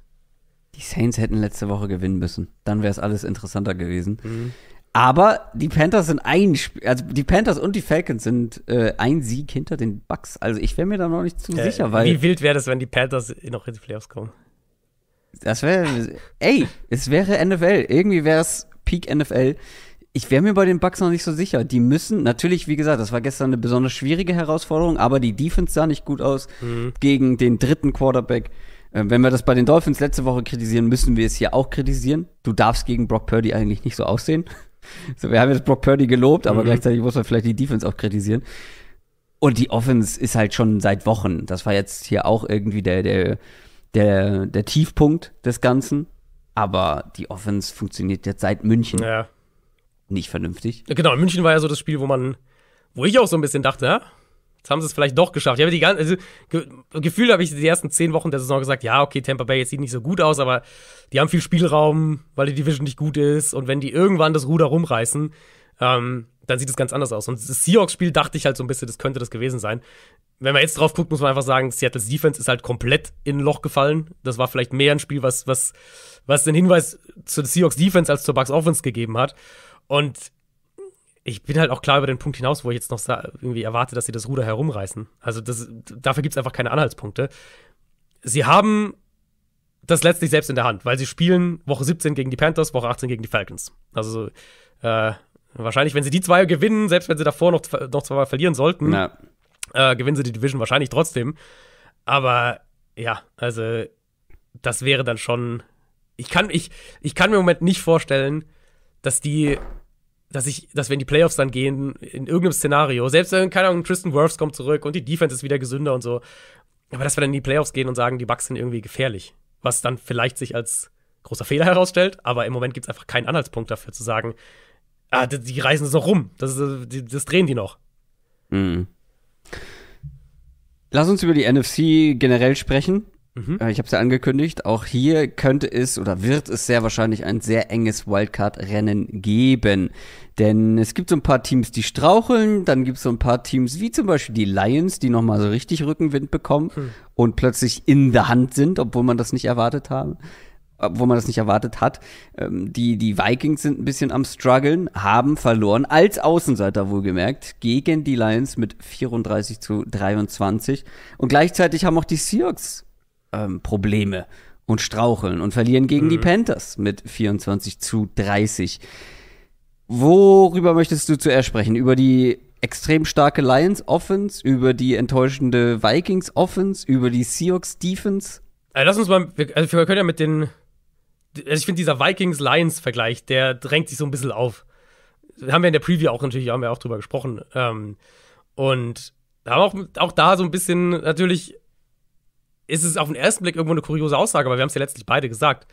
Die Saints hätten letzte Woche gewinnen müssen. Dann wäre es alles interessanter gewesen. Mhm. Aber die Panthers sind ein Spiel, also die Panthers und die Falcons sind äh, ein Sieg hinter den Bucks. Also ich wäre mir da noch nicht zu äh, sicher, weil. Wie wild wäre das, wenn die Panthers noch in die Playoffs kommen? Das wäre. ey, es wäre NFL. Irgendwie wäre es Peak NFL. Ich wäre mir bei den Bucks noch nicht so sicher. Die müssen, natürlich, wie gesagt, das war gestern eine besonders schwierige Herausforderung, aber die Defense sah nicht gut aus mhm. gegen den dritten Quarterback äh, wenn wir das bei den Dolphins letzte Woche kritisieren, müssen wir es hier auch kritisieren. Du darfst gegen Brock Purdy eigentlich nicht so aussehen. So, wir haben jetzt Brock Purdy gelobt, aber mhm. gleichzeitig muss man vielleicht die Defense auch kritisieren. Und die Offense ist halt schon seit Wochen. Das war jetzt hier auch irgendwie der, der, der, der Tiefpunkt des Ganzen. Aber die Offense funktioniert jetzt seit München ja. nicht vernünftig. Genau, München war ja so das Spiel, wo man, wo ich auch so ein bisschen dachte, Jetzt haben sie es vielleicht doch geschafft. Ich habe die ganze, also, ge gefühlt habe ich die ersten zehn Wochen der Saison gesagt, ja, okay, Tampa Bay, jetzt sieht nicht so gut aus, aber die haben viel Spielraum, weil die Division nicht gut ist. Und wenn die irgendwann das Ruder rumreißen, ähm, dann sieht es ganz anders aus. Und das Seahawks-Spiel dachte ich halt so ein bisschen, das könnte das gewesen sein. Wenn man jetzt drauf guckt, muss man einfach sagen, Seattles Defense ist halt komplett in ein Loch gefallen. Das war vielleicht mehr ein Spiel, was, was, was den Hinweis zu Seahawks Defense als zur Bucks Offense gegeben hat. Und ich bin halt auch klar über den Punkt hinaus, wo ich jetzt noch irgendwie erwarte, dass sie das Ruder herumreißen. Also das, dafür gibt es einfach keine Anhaltspunkte. Sie haben das letztlich selbst in der Hand, weil sie spielen Woche 17 gegen die Panthers, Woche 18 gegen die Falcons. Also äh, wahrscheinlich, wenn sie die zwei gewinnen, selbst wenn sie davor noch, noch zweimal verlieren sollten, äh, gewinnen sie die Division wahrscheinlich trotzdem. Aber ja, also das wäre dann schon. Ich kann, ich, ich kann mir im Moment nicht vorstellen, dass die dass ich, dass wenn die Playoffs dann gehen, in irgendeinem Szenario, selbst wenn, keine Ahnung, Tristan Wirfs kommt zurück und die Defense ist wieder gesünder und so, aber dass wir dann in die Playoffs gehen und sagen, die Bucks sind irgendwie gefährlich, was dann vielleicht sich als großer Fehler herausstellt, aber im Moment gibt es einfach keinen Anhaltspunkt dafür zu sagen, ah, die, die reißen es noch rum, das, das, das drehen die noch. Mhm. Lass uns über die NFC generell sprechen. Mhm. Äh, ich habe es ja angekündigt, auch hier könnte es oder wird es sehr wahrscheinlich ein sehr enges Wildcard-Rennen geben. Denn es gibt so ein paar Teams, die straucheln, dann gibt es so ein paar Teams, wie zum Beispiel die Lions, die nochmal so richtig Rückenwind bekommen mhm. und plötzlich in der Hand sind, obwohl man das nicht erwartet haben obwohl man das nicht erwartet hat. Ähm, die, die Vikings sind ein bisschen am struggeln, haben verloren, als Außenseiter wohlgemerkt, gegen die Lions mit 34 zu 23. Und gleichzeitig haben auch die Seahawks ähm, Probleme und straucheln und verlieren gegen mhm. die Panthers mit 24 zu 30. Worüber möchtest du zuerst sprechen? Über die extrem starke Lions Offense, über die enttäuschende Vikings Offense, über die Seahawks Defense? Also lass uns mal, also wir können ja mit den, also ich finde dieser Vikings Lions Vergleich, der drängt sich so ein bisschen auf. Haben wir in der Preview auch natürlich, haben wir auch drüber gesprochen. Ähm, und haben auch, auch da so ein bisschen natürlich ist es auf den ersten Blick irgendwo eine kuriose Aussage, aber wir haben es ja letztlich beide gesagt,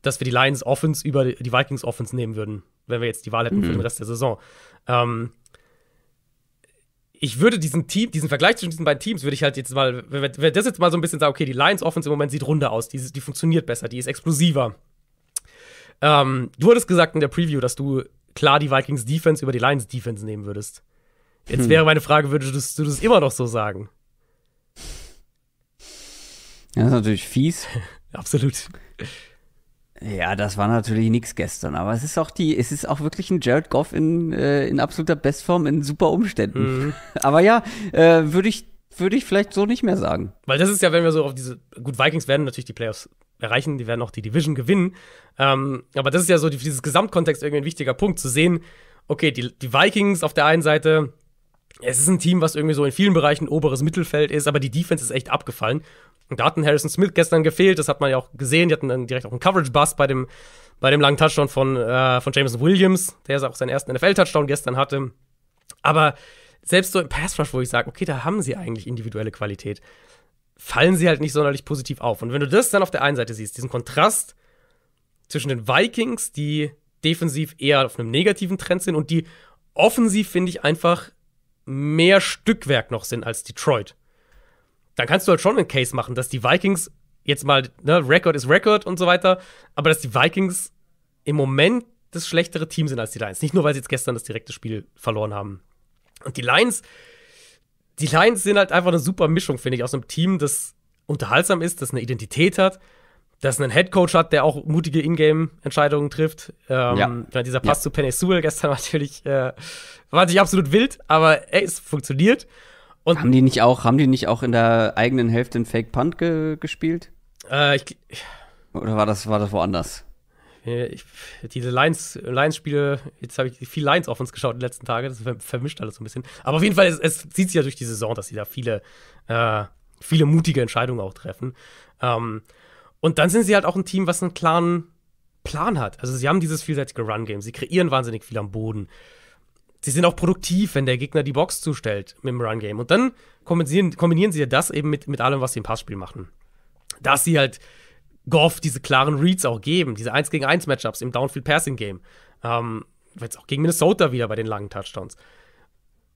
dass wir die Lions Offense über die Vikings Offense nehmen würden, wenn wir jetzt die Wahl hätten mhm. für den Rest der Saison. Ähm, ich würde diesen Team, diesen Vergleich zwischen diesen beiden Teams würde ich halt jetzt mal, wenn wir das jetzt mal so ein bisschen sagen, okay, die Lions Offense im Moment sieht runder aus, die, die funktioniert besser, die ist explosiver. Ähm, du hattest gesagt in der Preview, dass du klar die Vikings Defense über die Lions Defense nehmen würdest. Jetzt hm. wäre meine Frage, würdest du das, du das immer noch so sagen? Das ist natürlich fies. Absolut. Ja, das war natürlich nichts gestern, aber es ist auch die, es ist auch wirklich ein Jared Goff in, äh, in absoluter Bestform in super Umständen. Mhm. Aber ja, äh, würde ich, würde ich vielleicht so nicht mehr sagen. Weil das ist ja, wenn wir so auf diese, gut, Vikings werden natürlich die Playoffs erreichen, die werden auch die Division gewinnen. Ähm, aber das ist ja so die, dieses Gesamtkontext irgendwie ein wichtiger Punkt, zu sehen, okay, die, die Vikings auf der einen Seite, es ist ein Team, was irgendwie so in vielen Bereichen oberes Mittelfeld ist, aber die Defense ist echt abgefallen. Und Da hat ein Harrison Smith gestern gefehlt, das hat man ja auch gesehen. Die hatten dann direkt auch einen Coverage-Bust bei dem, bei dem langen Touchdown von, äh, von Jameson Williams, der ja auch seinen ersten NFL-Touchdown gestern hatte. Aber selbst so im Pass-Rush, wo ich sage, okay, da haben sie eigentlich individuelle Qualität, fallen sie halt nicht sonderlich positiv auf. Und wenn du das dann auf der einen Seite siehst, diesen Kontrast zwischen den Vikings, die defensiv eher auf einem negativen Trend sind und die offensiv, finde ich, einfach mehr Stückwerk noch sind als Detroit dann kannst du halt schon einen Case machen, dass die Vikings jetzt mal, ne, Record ist Record und so weiter, aber dass die Vikings im Moment das schlechtere Team sind als die Lions. Nicht nur, weil sie jetzt gestern das direkte Spiel verloren haben. Und die Lions, die Lions sind halt einfach eine super Mischung, finde ich, aus einem Team, das unterhaltsam ist, das eine Identität hat, das einen Headcoach hat, der auch mutige Ingame-Entscheidungen trifft. Ähm, ja. Dieser Pass ja. zu Penny Sewell gestern natürlich, äh, war natürlich absolut wild, aber ey, es funktioniert. Und haben die nicht auch, haben die nicht auch in der eigenen Hälfte einen Fake Punt ge gespielt? Äh, ich, Oder war das, war das woanders? Äh, ich, diese Lions-Spiele, Lions jetzt habe ich viel Lions auf uns geschaut in den letzten Tagen, das vermischt alles so ein bisschen. Aber auf jeden Fall, es, es zieht sich ja durch die Saison, dass sie da viele, äh, viele mutige Entscheidungen auch treffen. Ähm, und dann sind sie halt auch ein Team, was einen klaren Plan hat. Also sie haben dieses vielseitige Run-Game, sie kreieren wahnsinnig viel am Boden sie sind auch produktiv, wenn der Gegner die Box zustellt mit dem Run-Game. Und dann kombinieren, kombinieren sie das eben mit, mit allem, was sie im Passspiel machen. Dass sie halt Goff diese klaren Reads auch geben, diese 1 gegen 1 Matchups im Downfield-Passing-Game. Ähm, jetzt auch gegen Minnesota wieder bei den langen Touchdowns.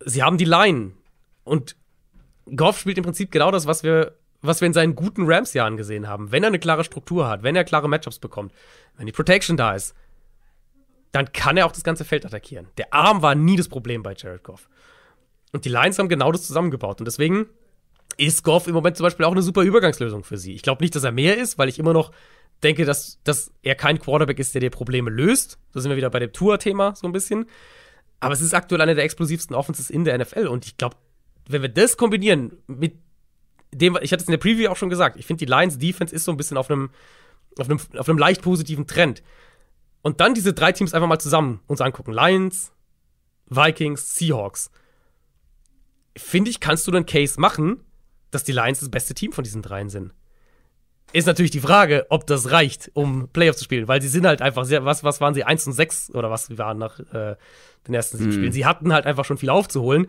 Sie haben die Line. Und Goff spielt im Prinzip genau das, was wir, was wir in seinen guten Rams-Jahren gesehen haben. Wenn er eine klare Struktur hat, wenn er klare Matchups bekommt, wenn die Protection da ist, dann kann er auch das ganze Feld attackieren. Der Arm war nie das Problem bei Jared Goff. Und die Lions haben genau das zusammengebaut. Und deswegen ist Goff im Moment zum Beispiel auch eine super Übergangslösung für sie. Ich glaube nicht, dass er mehr ist, weil ich immer noch denke, dass, dass er kein Quarterback ist, der dir Probleme löst. Da sind wir wieder bei dem Tour-Thema so ein bisschen. Aber es ist aktuell einer der explosivsten Offenses in der NFL. Und ich glaube, wenn wir das kombinieren mit dem, ich hatte es in der Preview auch schon gesagt, ich finde, die Lions Defense ist so ein bisschen auf einem, auf einem, auf einem leicht positiven Trend. Und dann diese drei Teams einfach mal zusammen uns angucken. Lions, Vikings, Seahawks. Finde ich, kannst du einen Case machen, dass die Lions das beste Team von diesen dreien sind. Ist natürlich die Frage, ob das reicht, um Playoffs zu spielen, weil sie sind halt einfach sehr, was, was waren sie, 1 und 6 oder was waren nach äh, den ersten sieben mhm. Spielen. Sie hatten halt einfach schon viel aufzuholen.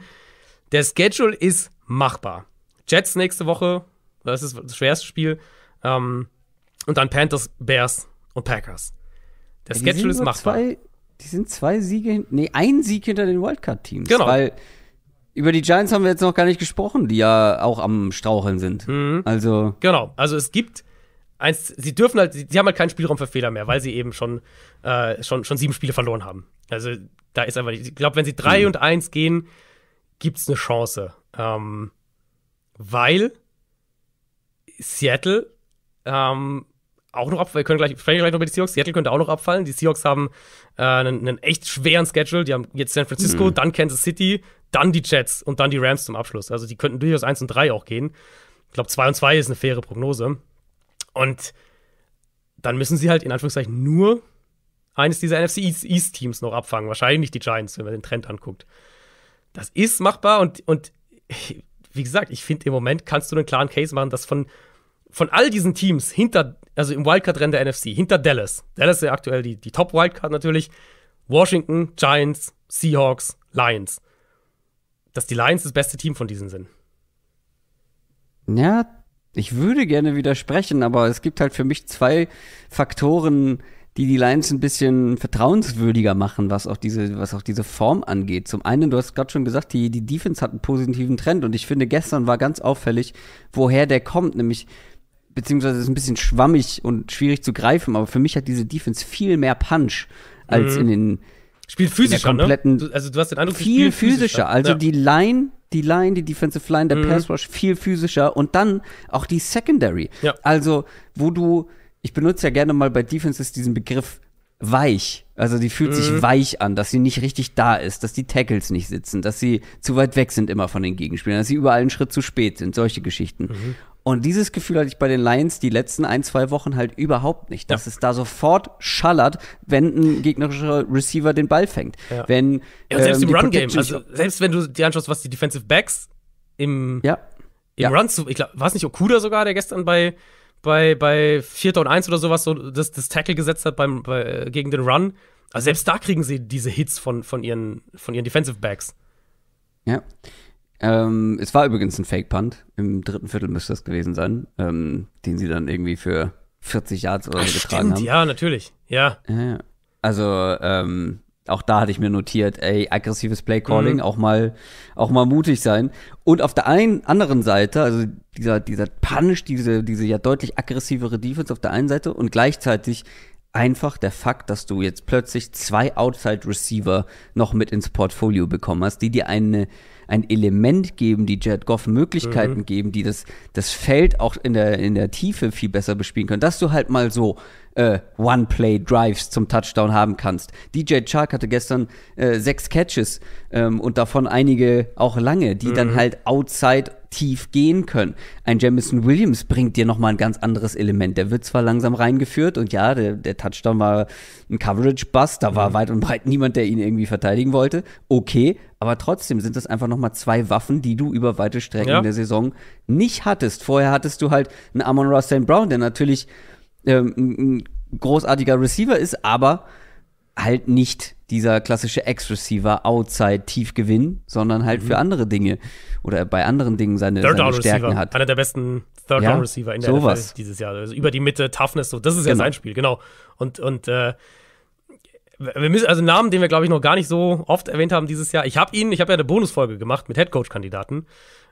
Der Schedule ist machbar. Jets nächste Woche, das ist das schwerste Spiel. Ähm, und dann Panthers, Bears und Packers. Der Schedule ja, ist machbar. Zwei, die sind zwei Siege, nee, ein Sieg hinter den Wildcard-Teams. Genau. Weil über die Giants haben wir jetzt noch gar nicht gesprochen, die ja auch am Straucheln sind. Mhm. Also. Genau. Also es gibt eins, sie dürfen halt, sie haben halt keinen Spielraum für Fehler mehr, weil sie eben schon, äh, schon, schon sieben Spiele verloren haben. Also da ist einfach, ich glaube, wenn sie drei mhm. und eins gehen, gibt's eine Chance. Ähm, weil Seattle ähm, auch noch abfallen. Wir können gleich, sprechen gleich noch über die Seahawks. Seattle könnte auch noch abfallen. Die Seahawks haben äh, einen, einen, echt schweren Schedule. Die haben jetzt San Francisco, mhm. dann Kansas City, dann die Jets und dann die Rams zum Abschluss. Also die könnten durchaus 1 und 3 auch gehen. Ich glaube, 2 und 2 ist eine faire Prognose. Und dann müssen sie halt in Anführungszeichen nur eines dieser NFC East Teams noch abfangen. Wahrscheinlich die Giants, wenn man den Trend anguckt. Das ist machbar und, und wie gesagt, ich finde, im Moment kannst du einen klaren Case machen, dass von von all diesen Teams hinter, also im Wildcard-Rennen der NFC, hinter Dallas, Dallas ist ja aktuell die, die Top-Wildcard natürlich, Washington, Giants, Seahawks, Lions, dass die Lions das beste Team von diesen sind. Ja, ich würde gerne widersprechen, aber es gibt halt für mich zwei Faktoren, die die Lions ein bisschen vertrauenswürdiger machen, was auch diese, was auch diese Form angeht. Zum einen, du hast gerade schon gesagt, die, die Defense hat einen positiven Trend und ich finde, gestern war ganz auffällig, woher der kommt, nämlich beziehungsweise ist ein bisschen schwammig und schwierig zu greifen, aber für mich hat diese Defense viel mehr Punch als mhm. in den Spielt physischer, ne? kompletten, ne? Also du hast den Eindruck, viel physischer. physischer. Also ja. die Line, die Line, die Defensive Line, der mhm. Pass Rush viel physischer und dann auch die Secondary. Ja. Also, wo du ich benutze ja gerne mal bei Defenses diesen Begriff weich. Also die fühlt mhm. sich weich an, dass sie nicht richtig da ist, dass die Tackles nicht sitzen, dass sie zu weit weg sind immer von den Gegenspielern, dass sie überall einen Schritt zu spät sind, solche Geschichten. Mhm. Und dieses Gefühl hatte ich bei den Lions die letzten ein, zwei Wochen halt überhaupt nicht, dass ja. es da sofort schallert, wenn ein gegnerischer Receiver den Ball fängt. Ja. Wenn, ja, selbst ähm, im Run-Game, also selbst wenn du dir anschaust, was die Defensive Backs im, ja. im ja. Run zu, ich glaube, war es nicht Okuda sogar, der gestern bei, bei, bei 4. und 1 oder sowas so das, das Tackle gesetzt hat beim, bei, äh, gegen den Run? Also selbst da kriegen sie diese Hits von, von, ihren, von ihren Defensive Backs. Ja. Ähm, es war übrigens ein Fake-Punt. Im dritten Viertel müsste das gewesen sein, ähm, den sie dann irgendwie für 40 Yards oder so Ach, getragen stimmt, haben. Ja, natürlich. Ja. ja also, ähm, auch da hatte ich mir notiert, ey, aggressives Playcalling, mhm. auch mal, auch mal mutig sein. Und auf der einen anderen Seite, also dieser, dieser Punish, diese, diese ja deutlich aggressivere Defense auf der einen Seite und gleichzeitig einfach der Fakt, dass du jetzt plötzlich zwei Outside Receiver noch mit ins Portfolio bekommen hast, die dir eine, ein Element geben, die Jared Goff Möglichkeiten mhm. geben, die das, das Feld auch in der, in der Tiefe viel besser bespielen können, dass du halt mal so äh, One-Play-Drives zum Touchdown haben kannst. DJ Chark hatte gestern äh, sechs Catches ähm, und davon einige auch lange, die mhm. dann halt outside tief gehen können. Ein Jamison Williams bringt dir nochmal ein ganz anderes Element. Der wird zwar langsam reingeführt und ja, der, der Touchdown war ein Coverage-Bust, da war mhm. weit und breit niemand, der ihn irgendwie verteidigen wollte. Okay, aber trotzdem sind das einfach nochmal zwei Waffen, die du über weite Strecken ja. der Saison nicht hattest. Vorher hattest du halt einen Amon Ross St. Brown, der natürlich ähm, ein großartiger Receiver ist, aber halt nicht dieser klassische Ex-Receiver, Outside, Tiefgewinn, sondern halt mhm. für andere Dinge oder bei anderen Dingen seine, Third seine Stärken hat. Einer der besten Third-Down-Receiver ja, in der sowas. NFL dieses Jahr. Also über die Mitte, Toughness, so. Das ist ja genau. sein Spiel, genau. Und, und äh, wir müssen, also einen Namen, den wir, glaube ich, noch gar nicht so oft erwähnt haben dieses Jahr. Ich habe ihn, ich habe ja eine Bonusfolge gemacht mit Headcoach-Kandidaten.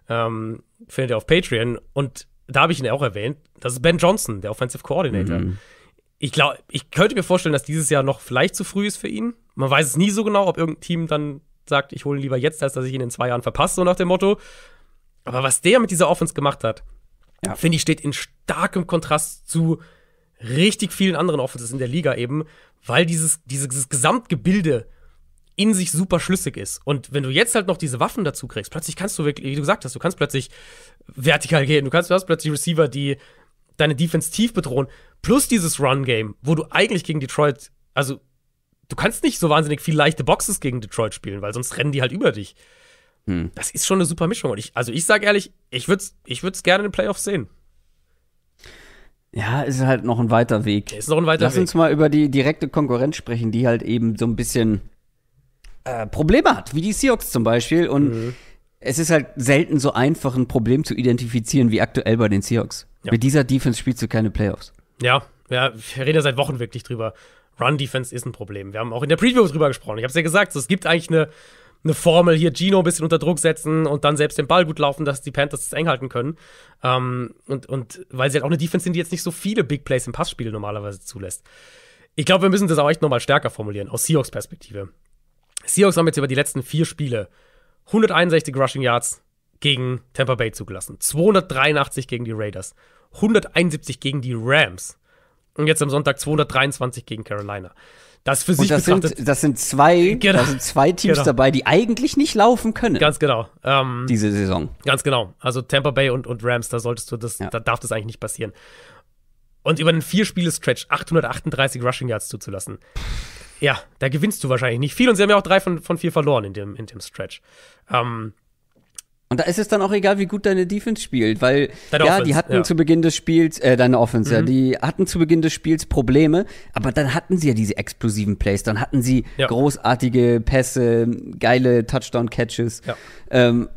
Ähm, findet ihr auf Patreon. Und da habe ich ihn ja auch erwähnt. Das ist Ben Johnson, der Offensive Coordinator. Mhm. Ich glaube, ich könnte mir vorstellen, dass dieses Jahr noch vielleicht zu früh ist für ihn. Man weiß es nie so genau, ob irgendein Team dann sagt, ich hole ihn lieber jetzt, als dass ich ihn in zwei Jahren verpasse, so nach dem Motto. Aber was der mit dieser Offense gemacht hat, ja. finde ich, steht in starkem Kontrast zu richtig vielen anderen Offenses in der Liga eben, weil dieses, dieses Gesamtgebilde in sich super schlüssig ist. Und wenn du jetzt halt noch diese Waffen dazu kriegst, plötzlich kannst du wirklich, wie du gesagt hast, du kannst plötzlich vertikal gehen, du kannst, du hast plötzlich Receiver, die deine Defense tief bedrohen, plus dieses Run-Game, wo du eigentlich gegen Detroit, also du kannst nicht so wahnsinnig viel leichte Boxes gegen Detroit spielen, weil sonst rennen die halt über dich. Hm. Das ist schon eine super Mischung. Und ich, also ich sage ehrlich, ich würde es ich gerne in den Playoffs sehen. Ja, ist halt noch ein weiter Weg. Ist noch ein weiter Lass Weg. uns mal über die direkte Konkurrenz sprechen, die halt eben so ein bisschen äh, Probleme hat, wie die Seahawks zum Beispiel. Und mhm. es ist halt selten so einfach, ein Problem zu identifizieren wie aktuell bei den Seahawks. Ja. Mit dieser Defense spielst du keine Playoffs. Ja, ja, wir reden ja seit Wochen wirklich drüber. Run-Defense ist ein Problem. Wir haben auch in der Preview drüber gesprochen. Ich habe es ja gesagt, es gibt eigentlich eine eine Formel hier Gino ein bisschen unter Druck setzen und dann selbst den Ball gut laufen, dass die Panthers es eng halten können. Ähm, und, und weil sie halt auch eine Defense sind, die jetzt nicht so viele Big Plays im Passspiel normalerweise zulässt. Ich glaube, wir müssen das auch echt nochmal stärker formulieren, aus Seahawks Perspektive. Seahawks haben jetzt über die letzten vier Spiele 161 Rushing Yards gegen Tampa Bay zugelassen, 283 gegen die Raiders, 171 gegen die Rams und jetzt am Sonntag 223 gegen Carolina. Das für sich das betrachtet. Sind, das sind zwei, genau. das sind zwei Teams genau. dabei, die eigentlich nicht laufen können. Ganz genau. Ähm, diese Saison. Ganz genau. Also Tampa Bay und, und Rams, da solltest du das, ja. da darf das eigentlich nicht passieren. Und über einen Vier-Spiele-Stretch 838 Rushing Yards zuzulassen. Ja, da gewinnst du wahrscheinlich nicht viel. Und sie haben ja auch drei von, von vier verloren in dem, in dem Stretch. Ähm, und da ist es dann auch egal, wie gut deine Defense spielt, weil deine ja, Offense, die hatten ja. zu Beginn des Spiels, äh, deine Offense, mhm. ja, die hatten zu Beginn des Spiels Probleme, aber dann hatten sie ja diese explosiven Plays, dann hatten sie ja. großartige Pässe, geile Touchdown-Catches, ähm,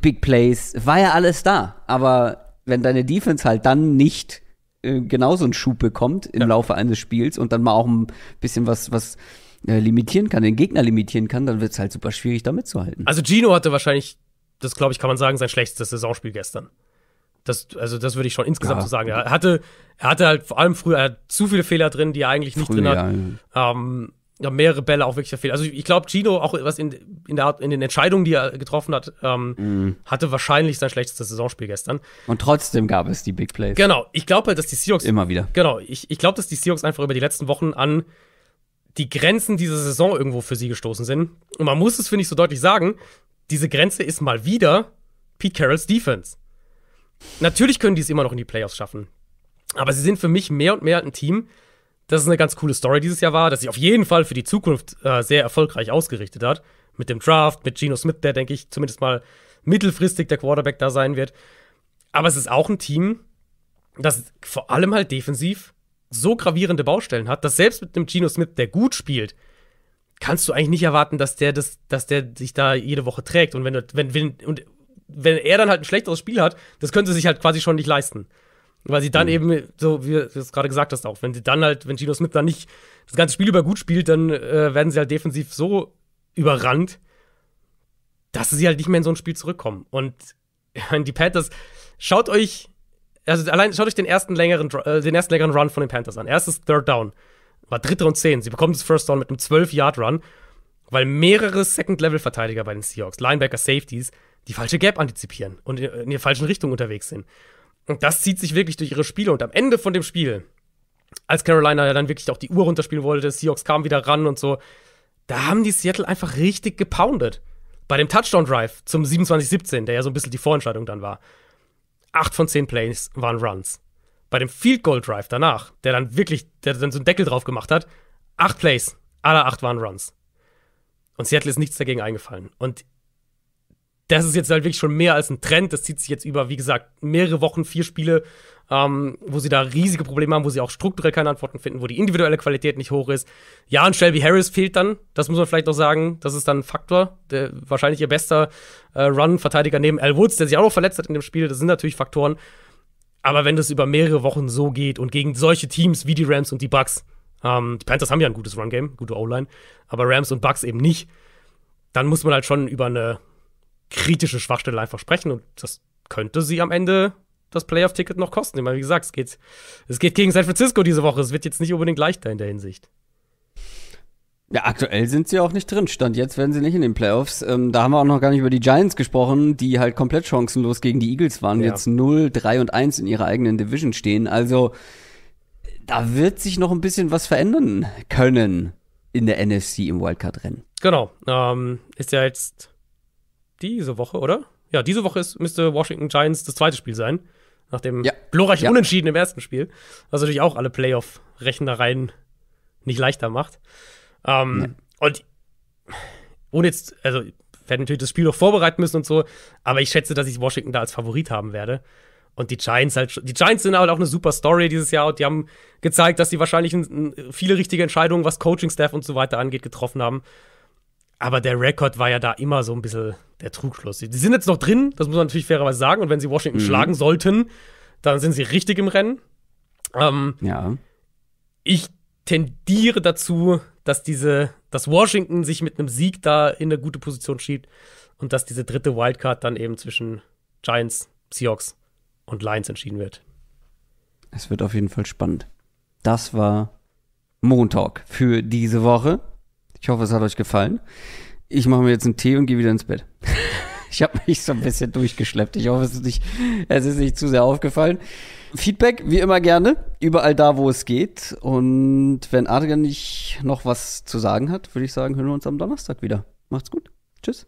Big Plays, war ja alles da. Aber wenn deine Defense halt dann nicht äh, genauso einen Schub bekommt im Laufe eines Spiels und dann mal auch ein bisschen was, was äh, limitieren kann, den Gegner limitieren kann, dann wird es halt super schwierig, da mitzuhalten. Also Gino hatte wahrscheinlich das glaube ich, kann man sagen, sein schlechtestes Saisonspiel gestern. Das, also das würde ich schon insgesamt ja. so sagen. Er hatte, er hatte halt vor allem früher, zu viele Fehler drin, die er eigentlich nicht Früh, drin hat. Ja. Ähm, ja, mehrere Bälle auch wirklich verfehlt. Also ich glaube, Gino, auch was in, in, der, in den Entscheidungen, die er getroffen hat, ähm, mm. hatte wahrscheinlich sein schlechtestes Saisonspiel gestern. Und trotzdem gab es die Big Plays. Genau. Ich glaube halt, dass die Seahawks. Immer wieder. Genau. Ich, ich glaube, dass die Seahawks einfach über die letzten Wochen an die Grenzen dieser Saison irgendwo für sie gestoßen sind. Und man muss es, finde ich, so deutlich sagen, diese Grenze ist mal wieder Pete Carrolls Defense. Natürlich können die es immer noch in die Playoffs schaffen. Aber sie sind für mich mehr und mehr ein Team, das ist eine ganz coole Story dieses Jahr war, dass sie auf jeden Fall für die Zukunft äh, sehr erfolgreich ausgerichtet hat. Mit dem Draft, mit Geno Smith, der, denke ich, zumindest mal mittelfristig der Quarterback da sein wird. Aber es ist auch ein Team, das vor allem halt defensiv so gravierende Baustellen hat, dass selbst mit einem Geno Smith, der gut spielt, kannst du eigentlich nicht erwarten, dass der das, dass der sich da jede Woche trägt. Und wenn wenn, wenn, und wenn er dann halt ein schlechteres Spiel hat, das können sie sich halt quasi schon nicht leisten. Weil sie dann mhm. eben, so wie du es gerade gesagt hast, auch, wenn sie dann halt, wenn Gino Smith dann nicht das ganze Spiel über gut spielt, dann äh, werden sie halt defensiv so überrannt, dass sie halt nicht mehr in so ein Spiel zurückkommen. Und die Panthers, schaut euch, also allein schaut euch den ersten längeren, äh, den ersten längeren Run von den Panthers an. Erstes Third Down. War dritter und zehn. Sie bekommen das First Down mit einem 12-Yard-Run, weil mehrere Second-Level-Verteidiger bei den Seahawks, Linebacker, Safeties, die falsche Gap antizipieren und in der falschen Richtung unterwegs sind. Und das zieht sich wirklich durch ihre Spiele. Und am Ende von dem Spiel, als Carolina dann wirklich auch die Uhr runterspielen wollte, Seahawks kamen wieder ran und so, da haben die Seattle einfach richtig gepoundet. Bei dem Touchdown-Drive zum 27-17, der ja so ein bisschen die Vorentscheidung dann war. Acht von zehn Plays waren Runs bei dem Field Goal Drive danach, der dann wirklich, der dann so einen Deckel drauf gemacht hat, acht Plays, alle acht waren Runs. Und Seattle ist nichts dagegen eingefallen. Und das ist jetzt halt wirklich schon mehr als ein Trend. Das zieht sich jetzt über, wie gesagt, mehrere Wochen, vier Spiele, ähm, wo sie da riesige Probleme haben, wo sie auch strukturell keine Antworten finden, wo die individuelle Qualität nicht hoch ist. Ja, und Shelby Harris fehlt dann. Das muss man vielleicht noch sagen. Das ist dann ein Faktor. Der, wahrscheinlich ihr bester äh, Run-Verteidiger neben Al Woods, der sich auch noch verletzt hat in dem Spiel. Das sind natürlich Faktoren. Aber wenn das über mehrere Wochen so geht und gegen solche Teams wie die Rams und die Bucks, ähm, die Panthers haben ja ein gutes Run-Game, gute O-Line, aber Rams und Bucks eben nicht, dann muss man halt schon über eine kritische Schwachstelle einfach sprechen und das könnte sie am Ende das Playoff-Ticket noch kosten. Ich meine, wie gesagt, es geht, es geht gegen San Francisco diese Woche. Es wird jetzt nicht unbedingt leichter in der Hinsicht. Ja, aktuell sind sie auch nicht drin. Stand jetzt werden sie nicht in den Playoffs. Ähm, da haben wir auch noch gar nicht über die Giants gesprochen, die halt komplett chancenlos gegen die Eagles waren. Ja. Jetzt 0, 3 und 1 in ihrer eigenen Division stehen. Also da wird sich noch ein bisschen was verändern können in der NFC im Wildcard-Rennen. Genau. Ähm, ist ja jetzt diese Woche, oder? Ja, diese Woche ist, müsste Washington Giants das zweite Spiel sein. Nach dem ja. glorreichen ja. Unentschieden im ersten Spiel. Was natürlich auch alle Playoff-Rechnereien nicht leichter macht. Ähm, ja. Und ohne jetzt, also werde natürlich das Spiel noch vorbereiten müssen und so, aber ich schätze, dass ich Washington da als Favorit haben werde. Und die Giants halt, die Giants sind halt auch eine super Story dieses Jahr und die haben gezeigt, dass sie wahrscheinlich viele richtige Entscheidungen, was Coaching Staff und so weiter angeht, getroffen haben. Aber der Rekord war ja da immer so ein bisschen der Trugschluss. Die sind jetzt noch drin, das muss man natürlich fairerweise sagen. Und wenn sie Washington mhm. schlagen sollten, dann sind sie richtig im Rennen. Ähm, ja. Ich tendiere dazu, dass diese, dass Washington sich mit einem Sieg da in eine gute Position schiebt und dass diese dritte Wildcard dann eben zwischen Giants, Seahawks und Lions entschieden wird. Es wird auf jeden Fall spannend. Das war Montag für diese Woche. Ich hoffe, es hat euch gefallen. Ich mache mir jetzt einen Tee und gehe wieder ins Bett. ich habe mich so ein bisschen durchgeschleppt. Ich hoffe, es ist nicht, es ist nicht zu sehr aufgefallen. Feedback wie immer gerne, überall da, wo es geht. Und wenn Adrian nicht noch was zu sagen hat, würde ich sagen, hören wir uns am Donnerstag wieder. Macht's gut. Tschüss.